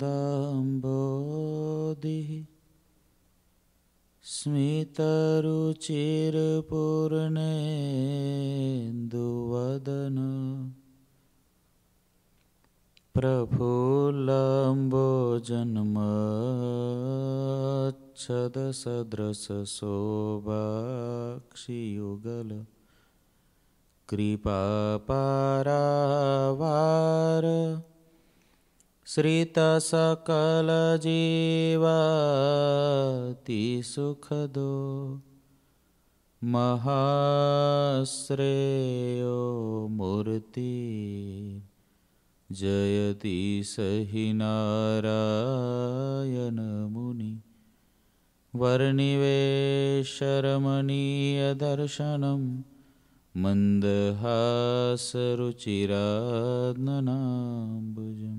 दाम्बोधिः स्मितरुचिरपूर्णेन्दुवदन प्रफुल्लम्बोजन्मच्छदसदृशशोभाक्षियुगल कृपापारावार श्रितसकलजीवातिसुखदो महाश्रेयो मूर्ति जयति स हि नारायनमुनि वर्निवेशरमणीयदर्शनं मन्दहासरुचिरात्नाम्बुजम्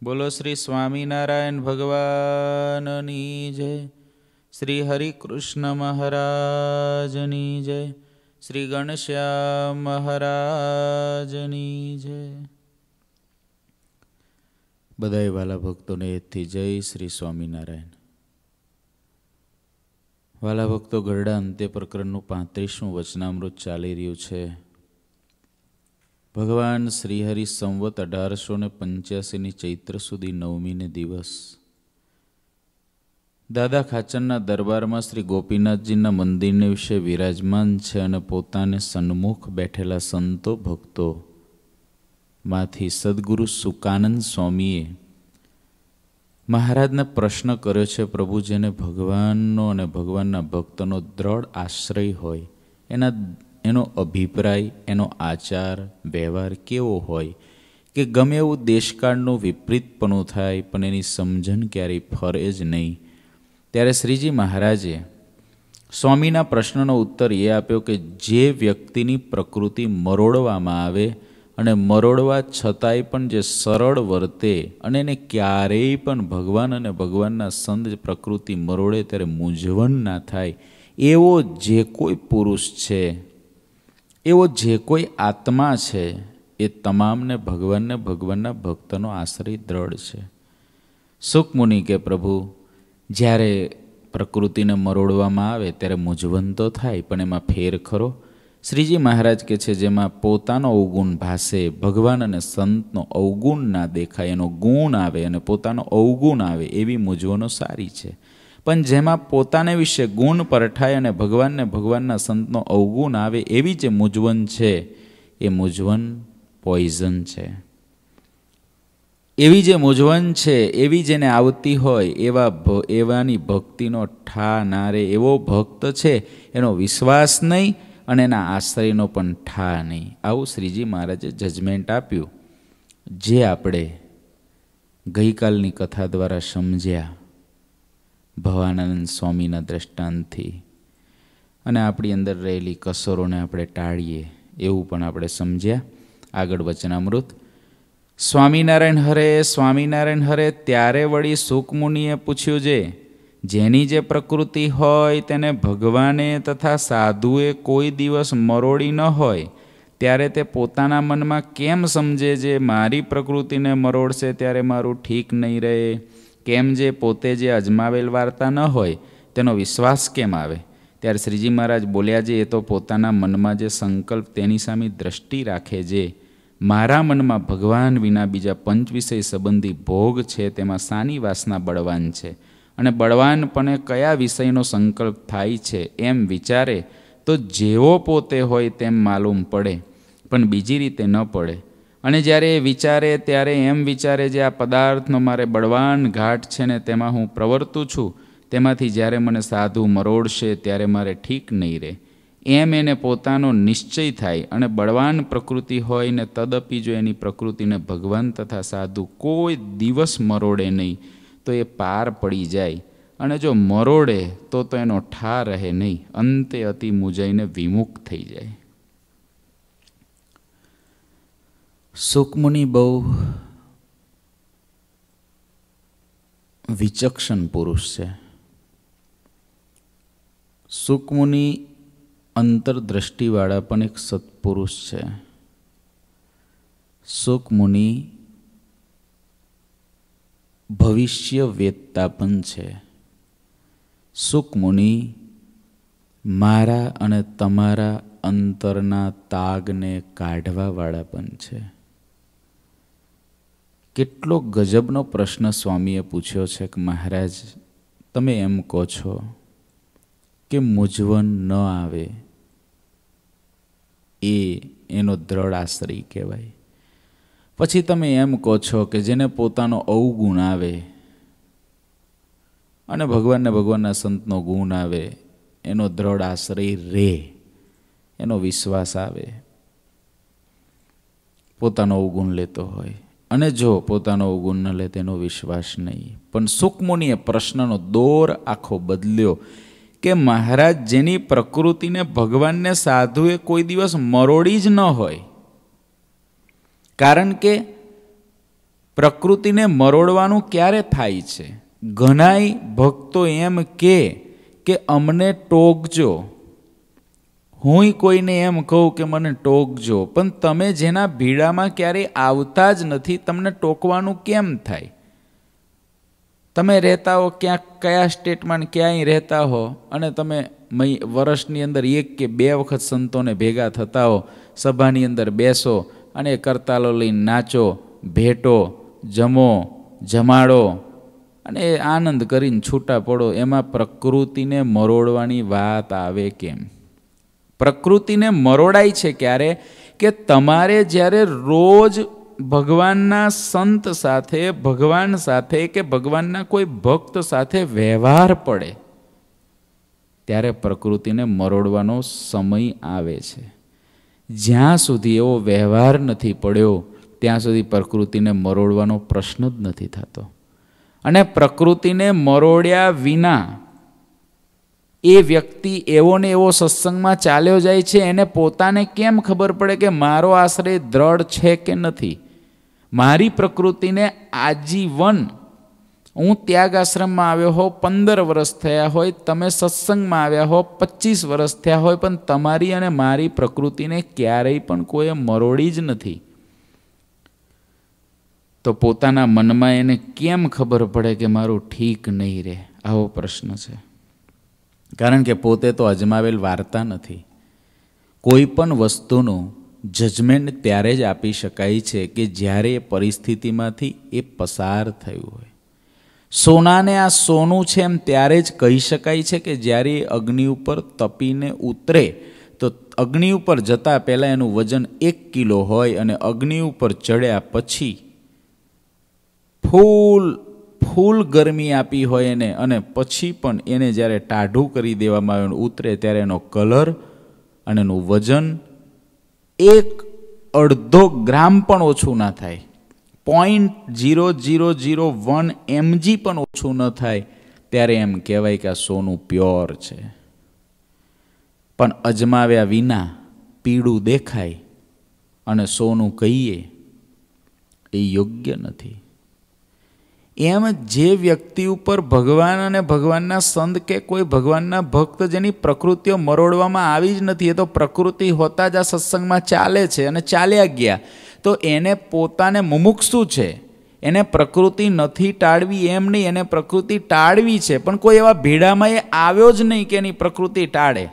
બોલો શ્રી સ્વામિનારાયણ ભગવાનની જય શ્રી હરિકૃષ્ણ મહારાજની જય શ્રી ગણશ્યામ મહારાજની જય બધાય વાલા ભક્તોને એથી જય શ્રી સ્વામિનારાયણ વાલા ભક્તો ગરડા અંતે પ્રકરણનું પાંત્રીસમું વચનામૃત ચાલી રહ્યું છે ભગવાન શ્રીહરિ સંવત અઢારસો ને પંચ્યાસીની ચૈત્ર સુધી નવમીને દિવસ દાદા ખાચરના દરબારમાં શ્રી ગોપીનાથજીના મંદિરને વિશે વિરાજમાન છે અને પોતાને સન્મુખ બેઠેલા સંતો ભક્તો માંથી સદગુરુ સુકાનંદ સ્વામીએ મહારાજને પ્રશ્ન કર્યો છે પ્રભુ જેને ભગવાનનો અને ભગવાનના ભક્તનો દ્રઢ આશ્રય હોય એના એનો અભિપ્રાય એનો આચાર વ્યવહાર કેવો હોય કે ગમે એવું દેશકાળનું વિપરીતપણું થાય પણ એની સમજણ ક્યારેય ફરે જ નહીં ત્યારે શ્રીજી મહારાજે સ્વામીના પ્રશ્નનો ઉત્તર એ આપ્યો કે જે વ્યક્તિની પ્રકૃતિ મરોડવામાં આવે અને મરોડવા છતાંય પણ જે સરળ વર્તે અને એને ક્યારેય પણ ભગવાન અને ભગવાનના સંત પ્રકૃતિ મરોડે ત્યારે મૂંઝવણ ના થાય એવો જે કોઈ પુરુષ છે એવો જે કોઈ આત્મા છે એ તમામને ભગવાનને ભગવાનના ભક્તનો આશ્રય દ્રઢ છે સુખમુનિ કે પ્રભુ જ્યારે પ્રકૃતિને મરોડવામાં આવે ત્યારે મૂંઝવણ તો થાય પણ એમાં ફેર ખરો શ્રીજી મહારાજ કે છે જેમાં પોતાનો અવગુણ ભાસે ભગવાન અને સંતનો અવગુણ ના દેખાય એનો ગુણ આવે અને પોતાનો અવગુણ આવે એવી મૂંઝવણો સારી છે પણ જેમાં પોતાને વિશે ગુણ પરઠાય અને ભગવાનને ભગવાનના સંતનો અવગુણ આવે એવી જે મૂંઝવણ છે એ મૂંઝવણ પોઈઝન છે એવી જે મૂંઝવણ છે એવી જેને આવતી હોય એવા એવાની ભક્તિનો ઠા નારે એવો ભક્ત છે એનો વિશ્વાસ નહીં અને એના આશ્રયનો પણ ઠા નહીં આવું શ્રીજી મહારાજે જજમેન્ટ આપ્યું જે આપણે ગઈકાલની કથા દ્વારા સમજ્યા ભવાનંદ સ્વામીના દ્રષ્ટાંતથી અને આપણી અંદર રહેલી કસરોને આપણે ટાળીએ એવું પણ આપણે સમજ્યા આગળ વચનામૃત સ્વામિનારાયણ હરે સ્વામિનારાયણ હરે ત્યારે વળી સુકમુનિએ પૂછ્યું જે જેની જે પ્રકૃતિ હોય તેને ભગવાને તથા સાધુએ કોઈ દિવસ મરોડી ન હોય ત્યારે તે પોતાના મનમાં કેમ સમજે જે મારી પ્રકૃતિને મરોડશે ત્યારે મારું ઠીક નહીં રહે કેમ જે પોતે જે અજમાવેલ વાર્તા ન હોય તેનો વિશ્વાસ કેમ આવે ત્યારે શ્રીજી મહારાજ બોલ્યા જે એ તો પોતાના મનમાં જે સંકલ્પ તેની સામે દ્રષ્ટિ રાખે જે મારા મનમાં ભગવાન વિના બીજા પંચ વિષય સંબંધી ભોગ છે તેમાં સાની વાસના બળવાન છે અને બળવાનપણે કયા વિષયનો સંકલ્પ થાય છે એમ વિચારે તો જેવો પોતે હોય તેમ માલુમ પડે પણ બીજી રીતે ન પડે અને જ્યારે એ વિચારે ત્યારે એમ વિચારે જે આ પદાર્થનો મારે બળવાન ઘાટ છે ને તેમાં હું પ્રવર્તું છું તેમાંથી જ્યારે મને સાધુ મરોડશે ત્યારે મારે ઠીક નહીં રહે એમ એને પોતાનો નિશ્ચય થાય અને બળવાન પ્રકૃતિ હોય ને તદપી જો એની પ્રકૃતિને ભગવાન તથા સાધુ કોઈ દિવસ મરોડે નહીં તો એ પાર પડી જાય અને જો મરોડે તો તો એનો ઠા રહે નહીં અંતે અતિ મુજાઈને વિમુખ થઈ જાય સુકમુનિ બહુ વિચક્ષણ પુરુષ છે સુકમુનિ અંતરદ્રષ્ટિવાળા પણ એક સત્પુરુષ છે સુકમુનિ ભવિષ્ય વેદતા પણ છે સુકમુનિ મારા અને તમારા અંતરના તાગને કાઢવાવાળા પણ છે કેટલો ગજબનો પ્રશ્ન સ્વામીએ પૂછ્યો છે કે મહારાજ તમે એમ કહો છો કે મૂંઝવણ ન આવે એ એનો દ્રઢ આશ્રય કહેવાય પછી તમે એમ કહો છો કે જેને પોતાનો અવગુણ આવે અને ભગવાનને ભગવાનના સંતનો ગુણ આવે એનો દ્રઢ આશ્રય રે એનો વિશ્વાસ આવે પોતાનો અવગુણ લેતો હોય અને જો પોતાનો ગુણ ન લે તેનો વિશ્વાસ નહીં પણ સુકમુનિએ પ્રશ્નનો દોર આખો બદલ્યો કે મહારાજ જેની પ્રકૃતિને ભગવાનને સાધુએ કોઈ દિવસ મરોડી જ ન હોય કારણ કે પ્રકૃતિને મરોડવાનું ક્યારે થાય છે ઘણાય ભક્તો એમ કે અમને ટોકજો હું કોઈને એમ કહું કે મને ટોકજો પણ તમે જેના ભીડામાં ક્યારેય આવતા જ નથી તમને ટોકવાનું કેમ થાય તમે રહેતા હો ક્યાં કયા સ્ટેટમાં ક્યાંય રહેતા હો અને તમે વર્ષની અંદર એક કે બે વખત સંતોને ભેગા થતા હો સભાની અંદર બેસો અને કરતાલો લઈને નાચો ભેટો જમો જમાડો અને આનંદ કરીને છૂટા પડો એમાં પ્રકૃતિને મરોડવાની વાત આવે કેમ પ્રકૃતિને મરોડાય છે ક્યારે કે તમારે જ્યારે રોજ ભગવાનના સંત સાથે ભગવાન સાથે કે ભગવાનના કોઈ ભક્ત સાથે વ્યવહાર પડે ત્યારે પ્રકૃતિને મરોડવાનો સમય આવે છે જ્યાં સુધી એવો વ્યવહાર નથી પડ્યો ત્યાં સુધી પ્રકૃતિને મરોડવાનો પ્રશ્ન જ નથી થતો અને પ્રકૃતિને મરોડ્યા વિના એ વ્યક્તિ એવો ને એવો સત્સંગમાં ચાલ્યો જાય છે એને પોતાને કેમ ખબર પડે કે મારો આશરે દ્રઢ છે કે નથી મારી પ્રકૃતિને આજીવન હું ત્યાગ આશ્રમમાં આવ્યો હો પંદર વર્ષ થયા હોય તમે સત્સંગમાં આવ્યા હો પચીસ વર્ષ થયા હોય પણ તમારી અને મારી પ્રકૃતિને ક્યારેય પણ કોઈએ મરોડી જ નથી તો પોતાના મનમાં એને કેમ ખબર પડે કે મારું ઠીક નહીં રહે આવો પ્રશ્ન છે કારણ કે પોતે તો અજમાવેલ વાર્તા નથી કોઈ પણ વસ્તુનું જજમેન્ટ ત્યારે જ આપી શકાય છે કે જ્યારે એ પરિસ્થિતિમાંથી એ પસાર થયું હોય સોનાને આ સોનું છે એમ ત્યારે જ કહી શકાય છે કે જ્યારે એ અગ્નિ ઉપર તપીને ઉતરે તો અગ્નિ ઉપર જતાં પહેલાં એનું વજન એક કિલો હોય અને અગ્નિ ઉપર ચડ્યા પછી ફૂલ ફૂલ ગરમી આપી હોય એને અને પછી પણ એને જ્યારે ટાઢું કરી દેવામાં આવે ઉતરે ત્યારે એનો કલર અને એનું વજન એક અડધો ગ્રામ પણ ઓછું ના થાય point zero zero zero one mg પણ ઓછું ન થાય ત્યારે એમ કહેવાય કે આ સોનું પ્યોર છે પણ અજમાવ્યા વિના પીળું દેખાય અને સોનું કહીએ એ યોગ્ય નથી એમ જે વ્યક્તિ ઉપર ભગવાન અને ભગવાનના સંત કે કોઈ ભગવાનના ભક્ત જેની પ્રકૃતિઓ મરોડવામાં આવી જ નથી એ તો પ્રકૃતિ હોતા જ આ સત્સંગમાં ચાલે છે અને ચાલ્યા ગયા તો એને પોતાને મુમુક્ષુ છે એને પ્રકૃતિ નથી ટાળવી એમ નહીં એને પ્રકૃતિ ટાળવી છે પણ કોઈ એવા ભેડામાં એ આવ્યો જ નહીં કે એની પ્રકૃતિ ટાળે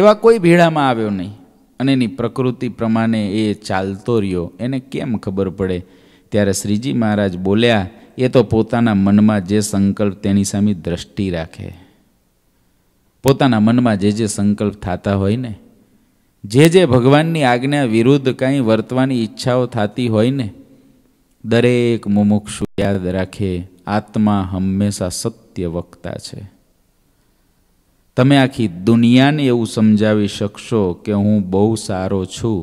એવા કોઈ ભેડામાં આવ્યો નહીં અને એની પ્રકૃતિ પ્રમાણે એ ચાલતો રહ્યો એને કેમ ખબર પડે ત્યારે શ્રીજી મહારાજ બોલ્યા એ તો પોતાના મનમાં જે સંકલ્પ તેની સામે દ્રષ્ટિ રાખે પોતાના મનમાં જે જે સંકલ્પ થતા હોય ને જે જે ભગવાનની આજ્ઞા વિરુદ્ધ કાંઈ વર્તવાની ઈચ્છાઓ થતી હોય ને દરેક મુમુક્ષુ યાદ રાખે આત્મા હંમેશા સત્ય વક્તા છે તમે આખી દુનિયાને એવું સમજાવી શકશો કે હું બહુ સારો છું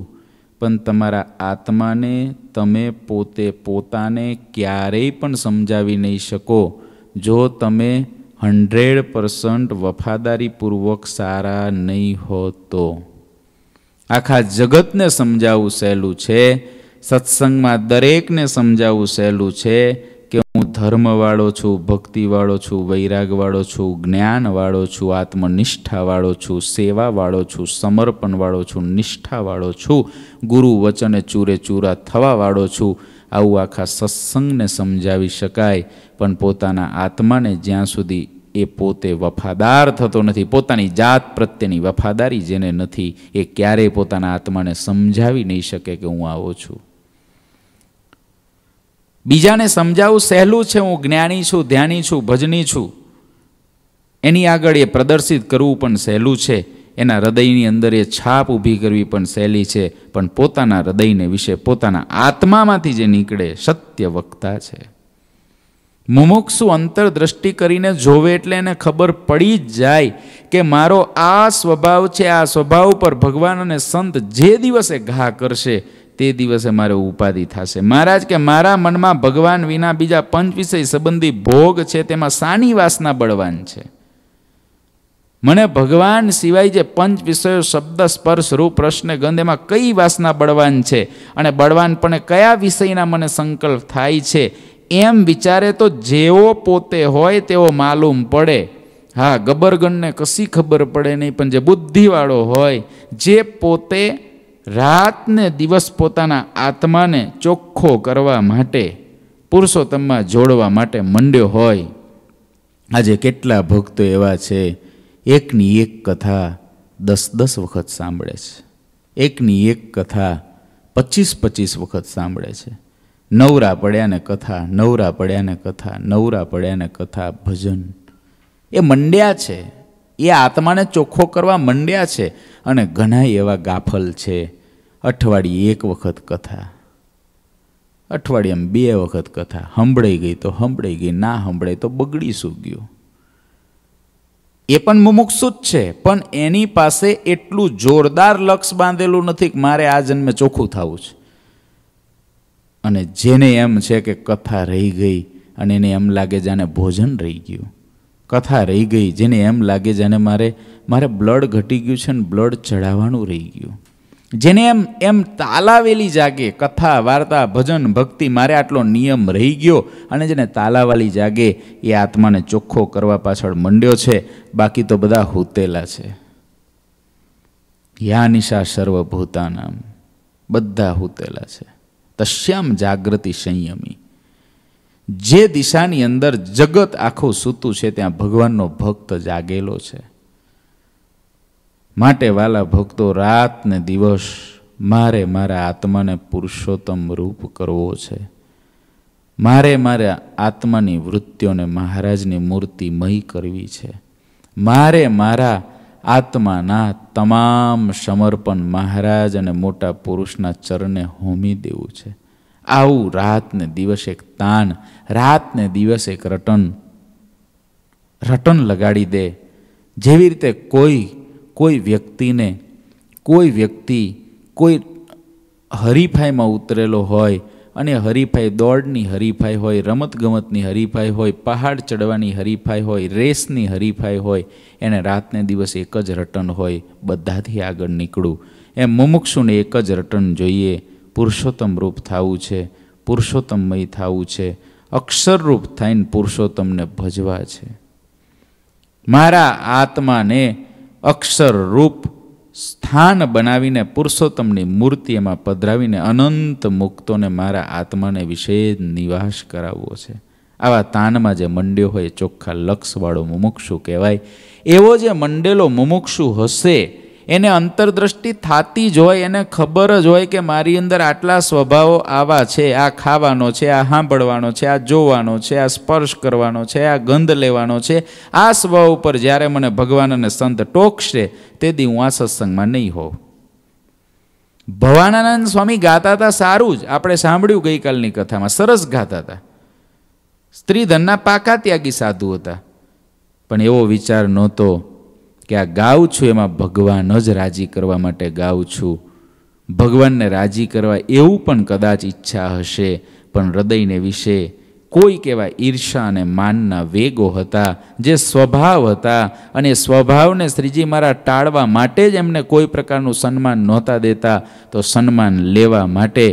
પણ તમારા આત્માને તમે પોતે પોતાને ક્યારેય પણ સમજાવી નહીં શકો જો તમે હંડ્રેડ પર્સન્ટ વફાદારીપૂર્વક સારા નહીં હો તો આખા જગતને સમજાવવું સહેલું છે સત્સંગમાં દરેકને સમજાવવું સહેલું છે હું ધર્મવાળો છું ભક્તિવાળો છું વૈરાગવાળો છું જ્ઞાનવાળો છું આત્મનિષ્ઠાવાળો છું સેવાવાળો છું સમર્પણવાળો છું નિષ્ઠાવાળો છું ગુરુ વચને ચૂરે ચૂરા થવાવાળો છું આવું આખા સત્સંગને સમજાવી શકાય પણ પોતાના આત્માને જ્યાં સુધી એ પોતે વફાદાર થતો નથી પોતાની જાત પ્રત્યેની વફાદારી જેને નથી એ ક્યારેય પોતાના આત્માને સમજાવી નહીં શકે કે હું આવો છું બીજાને સમજાવવું સહેલું છે હું જ્ઞાની છું ધ્યાની છું ભજની છું એની આગળ એ પ્રદર્શિત કરવું પણ સહેલું છે એના હૃદયની અંદર એ છાપ ઊભી કરવી પણ સહેલી છે પણ પોતાના હૃદયને વિશે પોતાના આત્મામાંથી જે નીકળે સત્ય વક્તા છે મુમુક્ષુ અંતરદ્રષ્ટિ કરીને જોવે એટલે એને ખબર પડી જ જાય કે મારો આ સ્વભાવ છે આ સ્વભાવ પર ભગવાન અને સંત જે દિવસે ઘા કરશે તે દિવસે મારે ઉપાધિ થશે મહારાજ કે મારા મનમાં ભગવાન વિના બીજા પંચ વિષય સંબંધી ભોગ છે તેમાં સાની વાસના બળવાન છે મને ભગવાન સિવાય જે પંચ વિષયો શબ્દ સ્પર્શ રૂપ રસને ગંધ એમાં કઈ વાસના બળવાન છે અને બળવાનપણે કયા વિષયના મને સંકલ્પ થાય છે એમ વિચારે તો જેવો પોતે હોય તેવો માલુમ પડે હા ગબરગણને કશી ખબર પડે નહીં પણ જે બુદ્ધિવાળો હોય જે પોતે રાતને દિવસ પોતાના આત્માને ચોખ્ખો કરવા માટે પુરુષોત્તમમાં જોડવા માટે મંડ્યો હોય આજે કેટલા ભક્તો એવા છે એકની એક કથા દસ દસ વખત સાંભળે છે એકની એક કથા પચીસ પચીસ વખત સાંભળે છે નવરા પડ્યાને કથા નવરા પડ્યાને કથા નવરા પડ્યાને કથા ભજન એ મંડ્યા છે એ આત્માને ચોખ્ખો કરવા માંડ્યા છે અને ઘણા એવા ગાફલ છે અઠવાડિયે એક વખત કથા અઠવાડિયામાં બે વખત કથા સંભળાઈ ગઈ તો સંભળાઈ ગઈ ના સંભળાય તો બગડી શું ગયું એ પણ મુમુક્ષુ જ છે પણ એની પાસે એટલું જોરદાર લક્ષ બાંધેલું નથી કે મારે આ જન્મે ચોખ્ખું થવું છે અને જેને એમ છે કે કથા રહી ગઈ અને એને એમ લાગે જાણે ભોજન રહી ગયું કથા રહી ગઈ જેને એમ લાગે જેને મારે મારે બ્લડ ઘટી ગયું છે ને બ્લડ ચઢાવવાનું રહી ગયું જેને એમ એમ તાલાવેલી જાગે કથા વાર્તા ભજન ભક્તિ મારે આટલો નિયમ રહી ગયો અને જેને તાલાવાલી જાગે એ આત્માને ચોખ્ખો કરવા પાછળ મંડ્યો છે બાકી તો બધા હોતેલા છે યા નિશા સર્વભૂતાનામ બધા હોતેલા છે તશ્યામ જાગૃતિ સંયમી જે દિશાની અંદર જગત આખું સૂતું છે ત્યાં ભગવાનનો ભક્ત જાગેલો છે માટે વાલા ભક્તો રાત ને દિવસ મારે મારા આત્માને પુરુષોત્તમ રૂપ કરવો છે મારે મારા આત્માની વૃત્તિઓને મહારાજની મૂર્તિ મહી કરવી છે મારે મારા આત્માના તમામ સમર્પણ મહારાજ અને મોટા પુરુષના ચરણે હોમી દેવું છે આવું રાતને દિવસે એક તાણ રાતને દિવસે એક રટન રટન લગાડી દે જેવી રીતે કોઈ કોઈ વ્યક્તિને કોઈ વ્યક્તિ કોઈ હરીફાઈમાં ઉતરેલો હોય અને હરીફાઈ દોડની હરીફાઈ હોય રમતગમતની હરીફાઈ હોય પહાડ ચડવાની હરીફાઈ હોય રેસની હરીફાઈ હોય એને રાતને દિવસે એક જ રટન હોય બધાથી આગળ નીકળું એમ મુમુક્ષુને એક જ રટન જોઈએ પુરુષોત્તમ રૂપ થવું છે પુરુષોત્તમમય થવું છે અક્ષરરૂપ થઈને પુરુષોત્તમને ભજવા છે મારા આત્માને અક્ષરરૂપ સ્થાન બનાવીને પુરુષોત્તમની મૂર્તિ એમાં પધરાવીને અનંત મુક્તોને મારા આત્માને વિશે નિવાસ કરાવવો છે આવા તાનમાં જે મંડ્યો હોય ચોખ્ખા લક્ષવાળો મુમુક્ષુ કહેવાય એવો જે મંડેલો મુમુક્ષુ હશે એને અંતરદ્રષ્ટિ થતી જ હોય એને ખબર જ હોય કે મારી અંદર આટલા સ્વભાવો આવા છે આ ખાવાનો છે આ સાંભળવાનો છે આ જોવાનો છે આ સ્પર્શ કરવાનો છે આ ગંધ લેવાનો છે આ સ્વભાવ ઉપર જ્યારે મને ભગવાન અને સંત ટોકશે તેથી હું આ સત્સંગમાં નહીં હોઉં ભવાનાનંદ સ્વામી ગાતા હતા સારું જ આપણે સાંભળ્યું ગઈકાલની કથામાં સરસ ગાતા હતા સ્ત્રીધનના પાકા ત્યાગી સાધુ હતા પણ એવો વિચાર નહોતો કે આ ગાઉં છું એમાં ભગવાન જ રાજી કરવા માટે ગાઉં છું ભગવાનને રાજી કરવા એવું પણ કદાચ ઈચ્છા હશે પણ હૃદયને વિશે કોઈ કેવા ઈર્ષા અને માનના વેગો હતા જે સ્વભાવ હતા અને સ્વભાવને શ્રીજી મારા ટાળવા માટે જ એમને કોઈ પ્રકારનું સન્માન નહોતા દેતા તો સન્માન લેવા માટે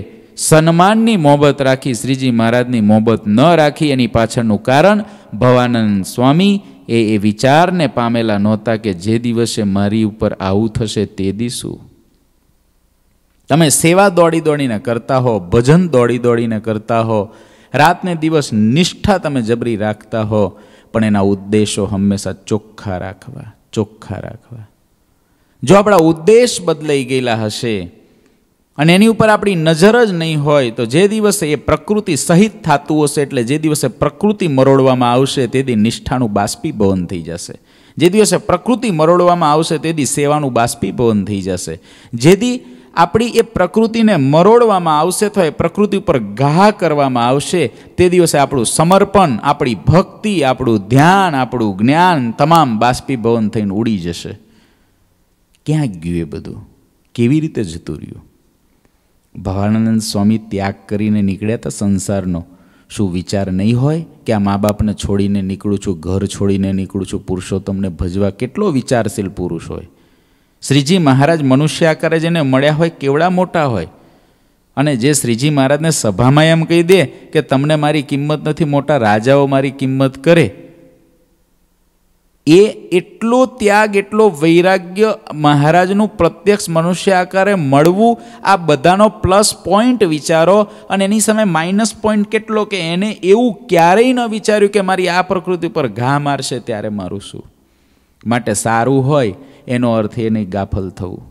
સન્માનની મોબત રાખી શ્રીજી મહારાજની મોબત ન રાખી એની પાછળનું કારણ ભવાનંદ સ્વામી એ એ વિચારને પામેલા નહોતા કે જે દિવસે મારી ઉપર આવું થશે તે દીશું તમે સેવા દોડી દોડીને કરતા હો ભજન દોડી દોડીને કરતા હો રાતને દિવસ નિષ્ઠા તમે જબરી રાખતા હો પણ એના ઉદ્દેશો હંમેશા ચોખ્ખા રાખવા ચોખ્ખા રાખવા જો આપણા ઉદ્દેશ બદલાઈ ગયેલા હશે અને એની ઉપર આપણી નજર જ નહીં હોય તો જે દિવસે એ પ્રકૃતિ સહિત થતું હશે એટલે જે દિવસે પ્રકૃતિ મરોડવામાં આવશે તે દી નિષ્ઠાનું બાષ્પીભવન થઈ જશે જે દિવસે પ્રકૃતિ મરોડવામાં આવશે તે દી સેવાનું બાષ્પીભવન થઈ જશે જેથી આપણી એ પ્રકૃતિને મરોડવામાં આવશે તો એ પ્રકૃતિ ઉપર ઘા કરવામાં આવશે તે દિવસે આપણું સમર્પણ આપણી ભક્તિ આપણું ધ્યાન આપણું જ્ઞાન તમામ બાષ્પીભવન થઈને ઉડી જશે ક્યાં ગયું એ બધું કેવી રીતે જતું રહ્યું ભવાનંદ સ્વામી ત્યાગ કરીને નીકળ્યા હતા સંસારનો શું વિચાર નહીં હોય કે આ મા બાપને છોડીને નીકળું છું ઘર છોડીને નીકળું છું પુરુષોત્તમને ભજવા કેટલો વિચારશીલ પુરુષ હોય શ્રીજી મહારાજ મનુષ્ય આકારે જેને મળ્યા હોય કેવડા મોટા હોય અને જે શ્રીજી મહારાજને સભામાં એમ કહી દે કે તમને મારી કિંમત નથી મોટા રાજાઓ મારી કિંમત કરે એ એટલો ત્યાગ એટલો વૈરાગ્ય મહારાજનું પ્રત્યક્ષ મનુષ્ય આકારે મળવું આ બધાનો પ્લસ પોઈન્ટ વિચારો અને એની સામે માઇનસ પોઈન્ટ કેટલો કે એને એવું ક્યારેય ન વિચાર્યું કે મારી આ પ્રકૃતિ પર ઘા મારશે ત્યારે મારું શું માટે સારું હોય એનો અર્થ એ નહીં ગાફલ થવું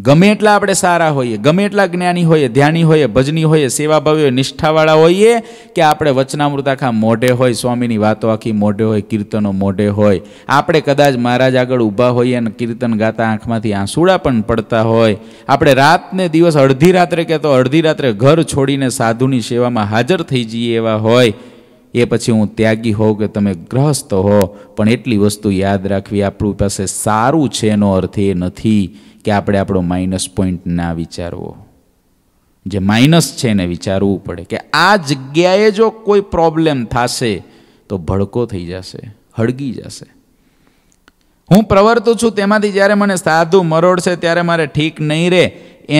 ગમે એટલા આપણે સારા હોઈએ ગમે એટલા જ્ઞાની હોઈએ ધ્યાની હોઈએ ભજની હોઈએ સેવાભાવી હોઈએ નિષ્ઠાવાળા હોઈએ કે આપણે વચનામૃત આખા મોઢે હોય સ્વામીની વાતો આખી મોઢે હોય કીર્તનો મોઢે હોય આપણે કદાચ મહારાજ આગળ ઊભા હોઈએ અને કીર્તન ગાતા આંખમાંથી આંસુડા પણ પડતા હોય આપણે રાતને દિવસ અડધી રાત્રે કે તો અડધી રાત્રે ઘર છોડીને સાધુની સેવામાં હાજર થઈ જઈએ એવા હોય એ પછી હું ત્યાગી હોઉં કે તમે ગ્રહસ્થ હો પણ એટલી વસ્તુ યાદ રાખવી આપણી પાસે સારું છે એનો અર્થ એ નથી કે આપણે આપણો માઇનસ પોઈન્ટ ના વિચારવો જે માઇનસ છે એને વિચારવું પડે કે આ જગ્યાએ જો કોઈ પ્રોબ્લેમ થશે તો ભડકો થઈ જશે હળગી જશે હું પ્રવર્તું છું તેમાંથી જ્યારે મને સાધુ મરોડશે ત્યારે મારે ઠીક નહીં રહે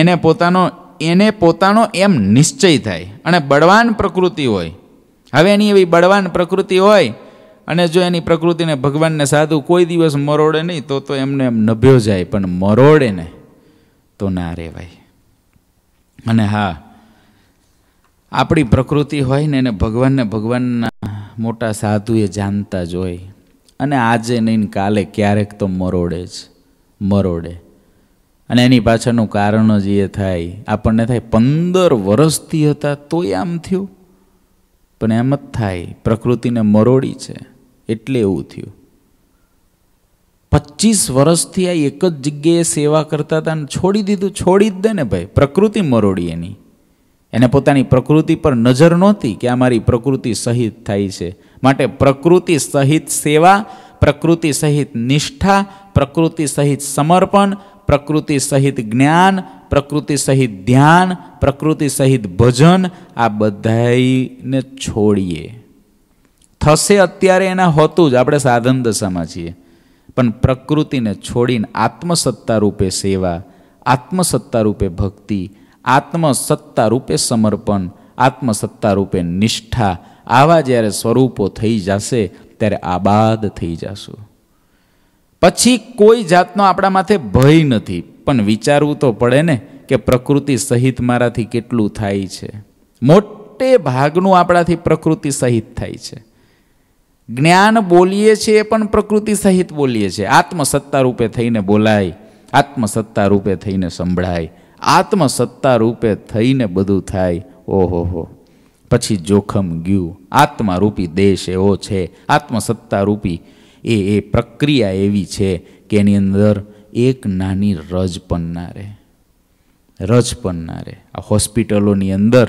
એને પોતાનો એને પોતાનો એમ નિશ્ચય થાય અને બળવાન પ્રકૃતિ હોય હવે એની એવી બળવાન પ્રકૃતિ હોય અને જો એની પ્રકૃતિને ભગવાનને સાધુ કોઈ દિવસ મરોડે નહીં તો તો એમને એમ નભ્યો જાય પણ મરોડે ને તો ના રહેવાય અને હા આપણી પ્રકૃતિ હોય ને એને ભગવાનને ભગવાનના મોટા સાધુએ જાણતા જ હોય અને આજે નહીં કાલે ક્યારેક તો મરોડે જ મરોડે અને એની પાછળનું કારણ જ એ થાય આપણને થાય પંદર વર્ષથી હતા તોય આમ થયું પણ એમ જ થાય પ્રકૃતિને મરોડી છે એટલે એવું થયું પચીસ વર્ષથી આ એક જ જગ્યાએ સેવા કરતા હતા અને છોડી દીધું છોડી જ દે ને ભાઈ પ્રકૃતિ મરોડી એની એને પોતાની પ્રકૃતિ પર નજર નહોતી કે આ મારી પ્રકૃતિ સહિત થાય છે માટે પ્રકૃતિ સહિત સેવા પ્રકૃતિ સહિત નિષ્ઠા પ્રકૃતિ સહિત સમર્પણ પ્રકૃતિ સહિત જ્ઞાન પ્રકૃતિ સહિત ધ્યાન પ્રકૃતિ સહિત ભજન આ બધાને છોડીએ થશે અત્યારે એના હોતું જ આપણે સાધન દશામાં છીએ પણ પ્રકૃતિને છોડીને આત્મસત્તા રૂપે સેવા આત્મસત્તા રૂપે ભક્તિ આત્મસત્તા રૂપે સમર્પણ આત્મસત્તા રૂપે નિષ્ઠા આવા જ્યારે સ્વરૂપો થઈ જશે ત્યારે આબાદ થઈ જશું પછી કોઈ જાતનો આપણા માથે ભય નથી પણ વિચારવું તો પડે ને કે પ્રકૃતિ સહિત મારાથી કેટલું થાય છે મોટે ભાગનું આપણાથી પ્રકૃતિ સહિત થાય છે જ્ઞાન બોલીએ છીએ પણ પ્રકૃતિ સહિત બોલીએ છીએ આત્મસત્તા રૂપે થઈને બોલાય આત્મસત્તા રૂપે થઈને સંભળાય આત્મસત્તા રૂપે થઈને બધું થાય ઓહો હો પછી જોખમ ગયું આત્મારૂપી દેશ એવો છે આત્મસત્તારૂપી એ એ પ્રક્રિયા એવી છે કે એની અંદર એક નાની રજ રહે રજ રહે આ હોસ્પિટલોની અંદર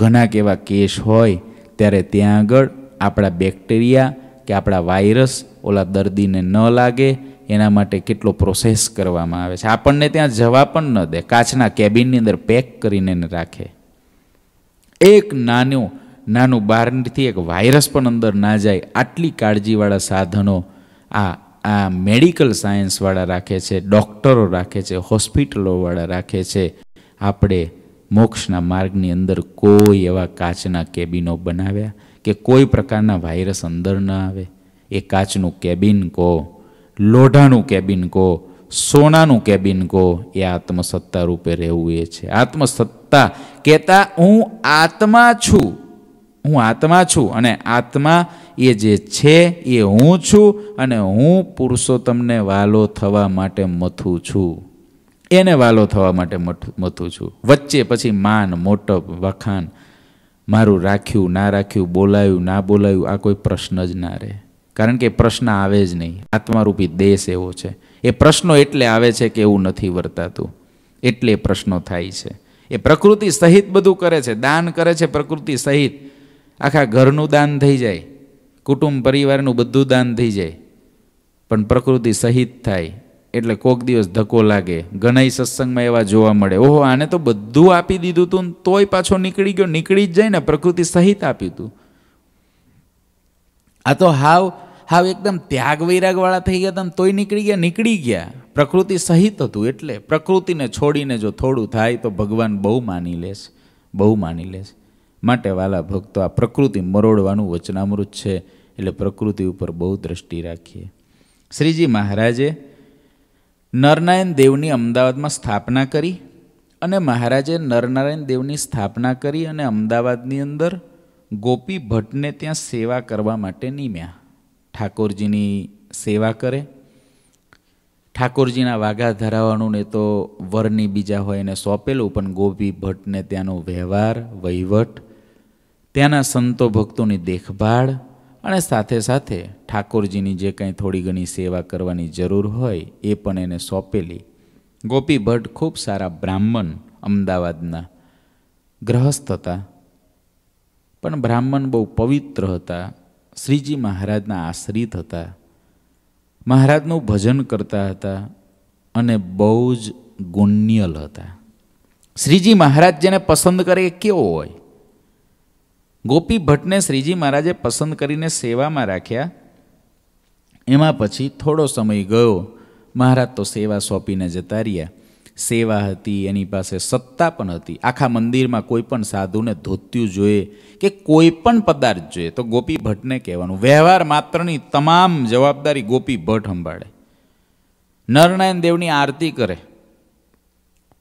ઘણા કેવા કેસ હોય ત્યારે ત્યાં આગળ આપણા બેક્ટેરિયા કે આપણા વાયરસ ઓલા દર્દીને ન લાગે એના માટે કેટલો પ્રોસેસ કરવામાં આવે છે આપણને ત્યાં જવા પણ ન દે કાચના કેબિનની અંદર પેક કરીને રાખે એક નાનું નાનું બહારથી એક વાયરસ પણ અંદર ના જાય આટલી કાળજીવાળા સાધનો આ આ મેડિકલ સાયન્સવાળા રાખે છે ડૉક્ટરો રાખે છે હોસ્પિટલોવાળા રાખે છે આપણે મોક્ષના માર્ગની અંદર કોઈ એવા કાચના કેબિનો બનાવ્યા કે કોઈ પ્રકારના વાયરસ અંદર ન આવે એ કાચનું કેબિન કહો લોઢાનું કેબિન કહો સોનાનું કેબિન કહો એ આત્મસત્તા રૂપે રહેવું એ છે આત્મસત્તા કહેતા હું આત્મા છું હું આત્મા છું અને આત્મા એ જે છે એ હું છું અને હું પુરુષોત્તમને વાલો થવા માટે મથું છું એને વાલો થવા માટે મથું છું વચ્ચે પછી માન મોટપ વખાણ મારું રાખ્યું ના રાખ્યું બોલાયું ના બોલાયું આ કોઈ પ્રશ્ન જ ના રહે કારણ કે પ્રશ્ન આવે જ નહીં આત્મારૂપી દેશ એવો છે એ પ્રશ્નો એટલે આવે છે કે એવું નથી વર્તાતું એટલે પ્રશ્નો થાય છે એ પ્રકૃતિ સહિત બધું કરે છે દાન કરે છે પ્રકૃતિ સહિત આખા ઘરનું દાન થઈ જાય કુટુંબ પરિવારનું બધું દાન થઈ જાય પણ પ્રકૃતિ સહિત થાય એટલે કોક દિવસ ધક્કો લાગે ઘણાય સત્સંગમાં એવા જોવા મળે ઓહો આને તો બધું આપી દીધું હતું તોય પાછો નીકળી ગયો નીકળી જ જાય ને પ્રકૃતિ સહિત આપ્યું હતું આ તો હાવ હાવ એકદમ ત્યાગ વૈરાગવાળા થઈ ગયા તમે તોય નીકળી ગયા નીકળી ગયા પ્રકૃતિ સહિત હતું એટલે પ્રકૃતિને છોડીને જો થોડું થાય તો ભગવાન બહુ માની લેશ બહુ માની લેશ માટે વાલા ભક્તો આ પ્રકૃતિ મરોડવાનું વચનામૃત છે એટલે પ્રકૃતિ ઉપર બહુ દ્રષ્ટિ રાખીએ શ્રીજી મહારાજે નરનારાયણ દેવની અમદાવાદમાં સ્થાપના કરી અને મહારાજે નરનારાયણ દેવની સ્થાપના કરી અને અમદાવાદની અંદર ગોપી ભટ્ટને ત્યાં સેવા કરવા માટે નીમ્યા ઠાકોરજીની સેવા કરે ઠાકોરજીના વાઘા ધરાવવાનું ને તો વરની બીજા હોય એને સોંપેલું પણ ગોપી ભટ્ટને ત્યાંનો વ્યવહાર વહીવટ ત્યાંના સંતો ભક્તોની દેખભાળ અને સાથે સાથે ઠાકોરજીની જે કંઈ થોડી ઘણી સેવા કરવાની જરૂર હોય એ પણ એને સોંપેલી ગોપી ભટ્ટ ખૂબ સારા બ્રાહ્મણ અમદાવાદના ગ્રહસ્થ હતા પણ બ્રાહ્મણ બહુ પવિત્ર હતા શ્રીજી મહારાજના આશ્રિત હતા મહારાજનું ભજન કરતા હતા અને બહુ જ ગુણ્યલ હતા શ્રીજી મહારાજ જેને પસંદ કરે એ કેવો હોય ગોપી ભટ્ટને શ્રીજી મહારાજે પસંદ કરીને સેવામાં રાખ્યા એમાં પછી થોડો સમય ગયો મહારાજ તો સેવા સોંપીને જતા રહ્યા સેવા હતી એની પાસે સત્તા પણ હતી આખા મંદિરમાં કોઈ પણ સાધુને ધોત્યું જોઈએ કે કોઈ પણ પદાર્થ જોઈએ તો ગોપી ભટ્ટને કહેવાનું વ્યવહાર માત્રની તમામ જવાબદારી ગોપી ભટ્ટ સંભાળે નરનાયણ દેવની આરતી કરે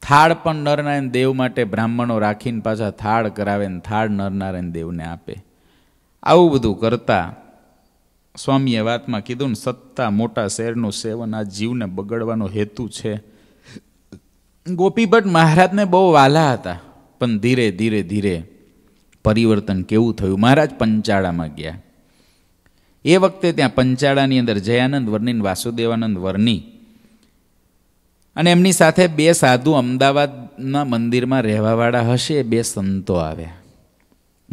થાળ પણ નરનારાયણ દેવ માટે બ્રાહ્મણો રાખીને પાછા થાળ કરાવે ને થાળ નરનારાયણ દેવને આપે આવું બધું કરતા સ્વામીએ વાતમાં કીધું ને સત્તા મોટા શેરનું સેવન આ જીવને બગડવાનો હેતુ છે ગોપીભટ્ટ મહારાજને બહુ વાલા હતા પણ ધીરે ધીરે ધીરે પરિવર્તન કેવું થયું મહારાજ પંચાળામાં ગયા એ વખતે ત્યાં પંચાળાની અંદર જયાનંદ વર્ની વાસુદેવાનંદ વર્ની અને એમની સાથે બે સાધુ અમદાવાદના મંદિરમાં રહેવાવાળા હશે બે સંતો આવ્યા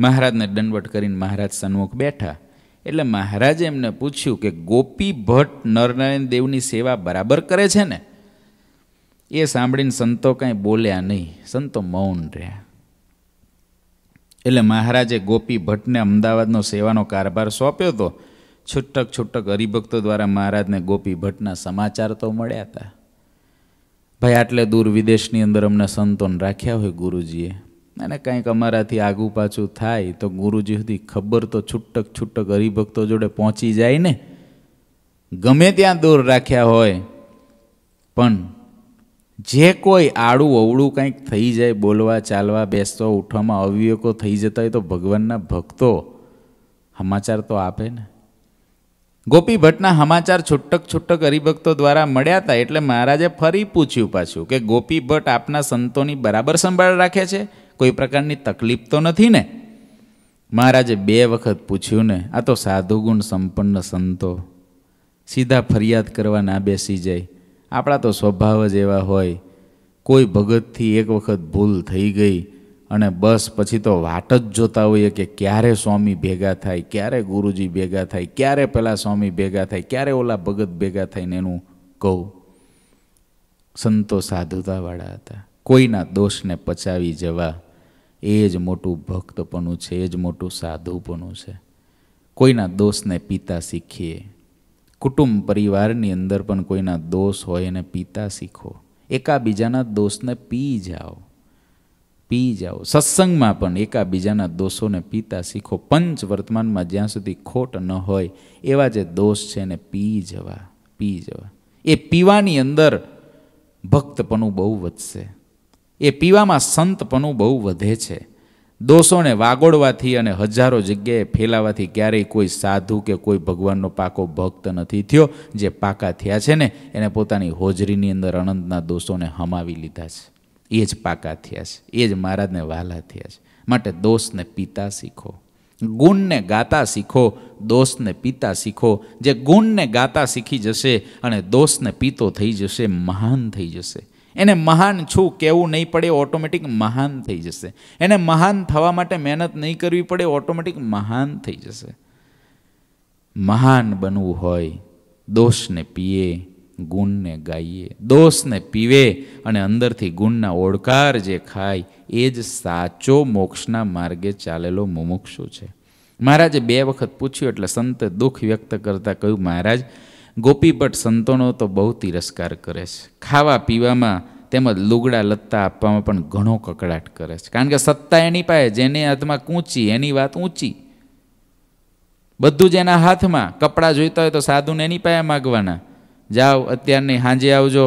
મહારાજને દંડવટ કરીને મહારાજ સન્મુખ બેઠા એટલે મહારાજે એમને પૂછ્યું કે ગોપી ભટ્ટ નરનારાયણ દેવની સેવા બરાબર કરે છે ને એ સાંભળીને સંતો કાંઈ બોલ્યા નહીં સંતો મૌન રહ્યા એટલે મહારાજે ગોપી ભટ્ટને અમદાવાદનો સેવાનો કારભાર સોંપ્યો હતો છૂટક છૂટક હરિભક્તો દ્વારા મહારાજને ગોપી ભટ્ટના સમાચાર તો મળ્યા હતા ભાઈ આટલે દૂર વિદેશની અંદર અમને સંતોન રાખ્યા હોય ગુરુજીએ અને કંઈક અમારાથી આગું પાછું થાય તો ગુરુજી સુધી ખબર તો છૂટક છૂટક હરિભક્તો જોડે પહોંચી જાય ને ગમે ત્યાં દૂર રાખ્યા હોય પણ જે કોઈ આડું અવળું કંઈક થઈ જાય બોલવા ચાલવા બેસવા ઉઠવામાં અવિવેકો થઈ જતા હોય તો ભગવાનના ભક્તો સમાચાર તો આપે ને ગોપી ભટ્ટના સમાચાર છૂટક છૂટક હરિભક્તો દ્વારા મળ્યા હતા એટલે મહારાજે ફરી પૂછ્યું પાછું કે ગોપી ભટ્ટ આપના સંતોની બરાબર સંભાળ રાખે છે કોઈ પ્રકારની તકલીફ તો નથી ને મહારાજે બે વખત પૂછ્યું ને આ તો સાધુગુણ સંપન્ન સંતો સીધા ફરિયાદ કરવા ના બેસી જાય આપણા તો સ્વભાવ જ એવા હોય કોઈ ભગતથી એક વખત ભૂલ થઈ ગઈ અને બસ પછી તો વાટ જ જોતા હોઈએ કે ક્યારે સ્વામી ભેગા થાય ક્યારે ગુરુજી ભેગા થાય ક્યારે પેલા સ્વામી ભેગા થાય ક્યારે ઓલા ભગત ભેગા થઈને એનું કહું સંતો સાધુતાવાળા હતા કોઈના દોષને પચાવી જવા એ જ મોટું ભક્તપણું છે એ જ મોટું સાધુપણું છે કોઈના દોષને પિતા શીખીએ કુટુંબ પરિવારની અંદર પણ કોઈના દોષ હોય એને પિતા શીખો એકાબીજાના દોષને પી જાઓ પી જાઓ સત્સંગમાં પણ એકાબીજાના દોષોને પીતા શીખો પંચ વર્તમાનમાં જ્યાં સુધી ખોટ ન હોય એવા જે દોષ છે એને પી જવા પી જવા એ પીવાની અંદર ભક્તપણું બહુ વધશે એ પીવામાં સંતપણું બહુ વધે છે દોષોને વાગોડવાથી અને હજારો જગ્યાએ ફેલાવાથી ક્યારેય કોઈ સાધુ કે કોઈ ભગવાનનો પાકો ભક્ત નથી થયો જે પાકા થયા છે ને એને પોતાની હોજરીની અંદર અનંતના દોષોને હમાવી લીધા છે એ જ પાકા થયા છે એ જ મહારાજને વહાલા થયા છે માટે દોષને પિતા શીખો ગુણને ગાતા શીખો દોષને પીતા શીખો જે ગુણને ગાતા શીખી જશે અને દોષને પીતો થઈ જશે મહાન થઈ જશે એને મહાન છું કહેવું નહીં પડે ઓટોમેટિક મહાન થઈ જશે એને મહાન થવા માટે મહેનત નહીં કરવી પડે ઓટોમેટિક મહાન થઈ જશે મહાન બનવું હોય દોષને પીએ ગુણને ગાઈએ દોષને પીવે અને અંદરથી ગુણના ઓળકાર જે ખાય એ જ સાચો મોક્ષના માર્ગે ચાલેલો મુમુક્ષુ છે મહારાજે બે વખત પૂછ્યું એટલે સંત દુઃખ વ્યક્ત કરતાં કહ્યું મહારાજ ગોપીભટ્ટ સંતોનો તો બહુ તિરસ્કાર કરે છે ખાવા પીવામાં તેમજ લુગડા લત્તા આપવામાં પણ ઘણો કકડાટ કરે છે કારણ કે સત્તા એની પાસે જેની હાથમાં કૂંચી એની વાત ઊંચી બધું જ એના હાથમાં કપડાં જોઈતા હોય તો સાધુને એની પાસે માગવાના જાઓ અત્યાર નહીં સાંજે આવજો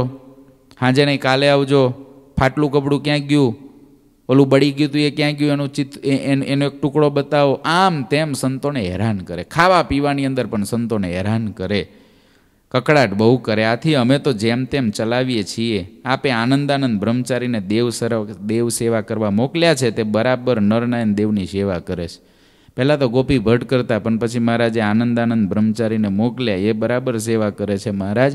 સાંજે નહીં કાલે આવજો ફાટલું કપડું ક્યાં ગયું ઓલું બળી ગયું તું એ ક્યાં ગયું એનું ચિત એનો એક ટુકડો બતાવો આમ તેમ સંતોને હેરાન કરે ખાવા પીવાની અંદર પણ સંતોને હેરાન કરે કકડાટ બહુ કરે આથી અમે તો જેમ તેમ ચલાવીએ છીએ આપે આનંદાનંદ બ્રહ્મચારીને દેવ સર દેવ સેવા કરવા મોકલ્યા છે તે બરાબર નરનારાયણ દેવની સેવા કરે છે પહેલાં તો ગોપી ભટ્ટ કરતા પણ પછી મહારાજે આનંદ આનંદ બ્રહ્મચારીને મોકલ્યા એ બરાબર સેવા કરે છે મહારાજ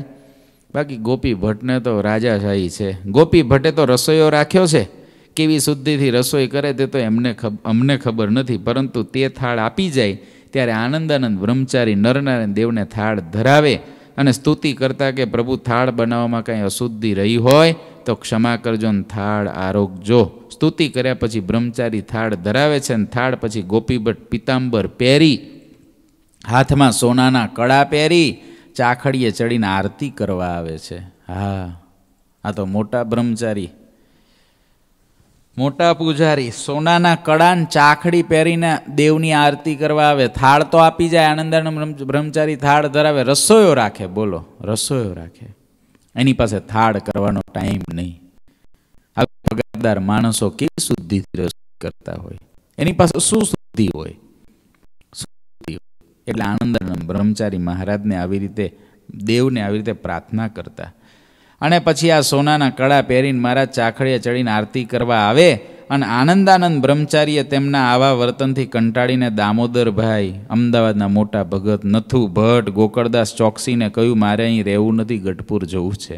બાકી ગોપી ભટ્ટને તો રાજાશાહી છે ગોપી ભટ્ટે તો રસોઈયો રાખ્યો છે કેવી શુદ્ધિથી રસોઈ કરે તે તો એમને અમને ખબર નથી પરંતુ તે થાળ આપી જાય ત્યારે આનંદાનંદ બ્રહ્મચારી નરનારાયણ દેવને થાળ ધરાવે અને સ્તુતિ કરતા કે પ્રભુ થાળ બનાવવામાં કાંઈ અશુદ્ધિ રહી હોય તો ક્ષમા કરજો ને થાળ આરોગજો સ્તુતિ કર્યા પછી બ્રહ્મચારી થાળ ધરાવે છે ને થાળ પછી ગોપીભટ્ટ પિતાંબર પહેરી હાથમાં સોનાના કળા પહેરી ચાખડીએ ચડીને આરતી કરવા આવે છે હા આ તો મોટા બ્રહ્મચારી મોટા પૂજારી સોનાના કડાન ચાખડી પહેરીને દેવની આરતી કરવા આવે થાળ તો આપી જાય આનંદાનંદ બ્રહ્મચારી થાળ ધરાવે રસોયો રાખે બોલો રસોયો રાખે એની પાસે થાળ કરવાનો ટાઈમ નહીં આવી પગારદાર માણસો કેવી શુદ્ધિથી રસોઈ કરતા હોય એની પાસે શું શુદ્ધિ હોય એટલે આનંદાનંદ બ્રહ્મચારી મહારાજને આવી રીતે દેવને આવી રીતે પ્રાર્થના કરતા અને પછી આ સોનાના કળા પહેરીને મારા ચાખડીએ ચડીને આરતી કરવા આવે અને આનંદાનંદ બ્રહ્મચારીએ તેમના આવા વર્તનથી કંટાળીને દામોદરભાઈ અમદાવાદના મોટા ભગત નથુ ભટ્ટ ગોકળદાસ ચોકસીને કહ્યું મારે અહીં રહેવું નથી ગઢપુર જવું છે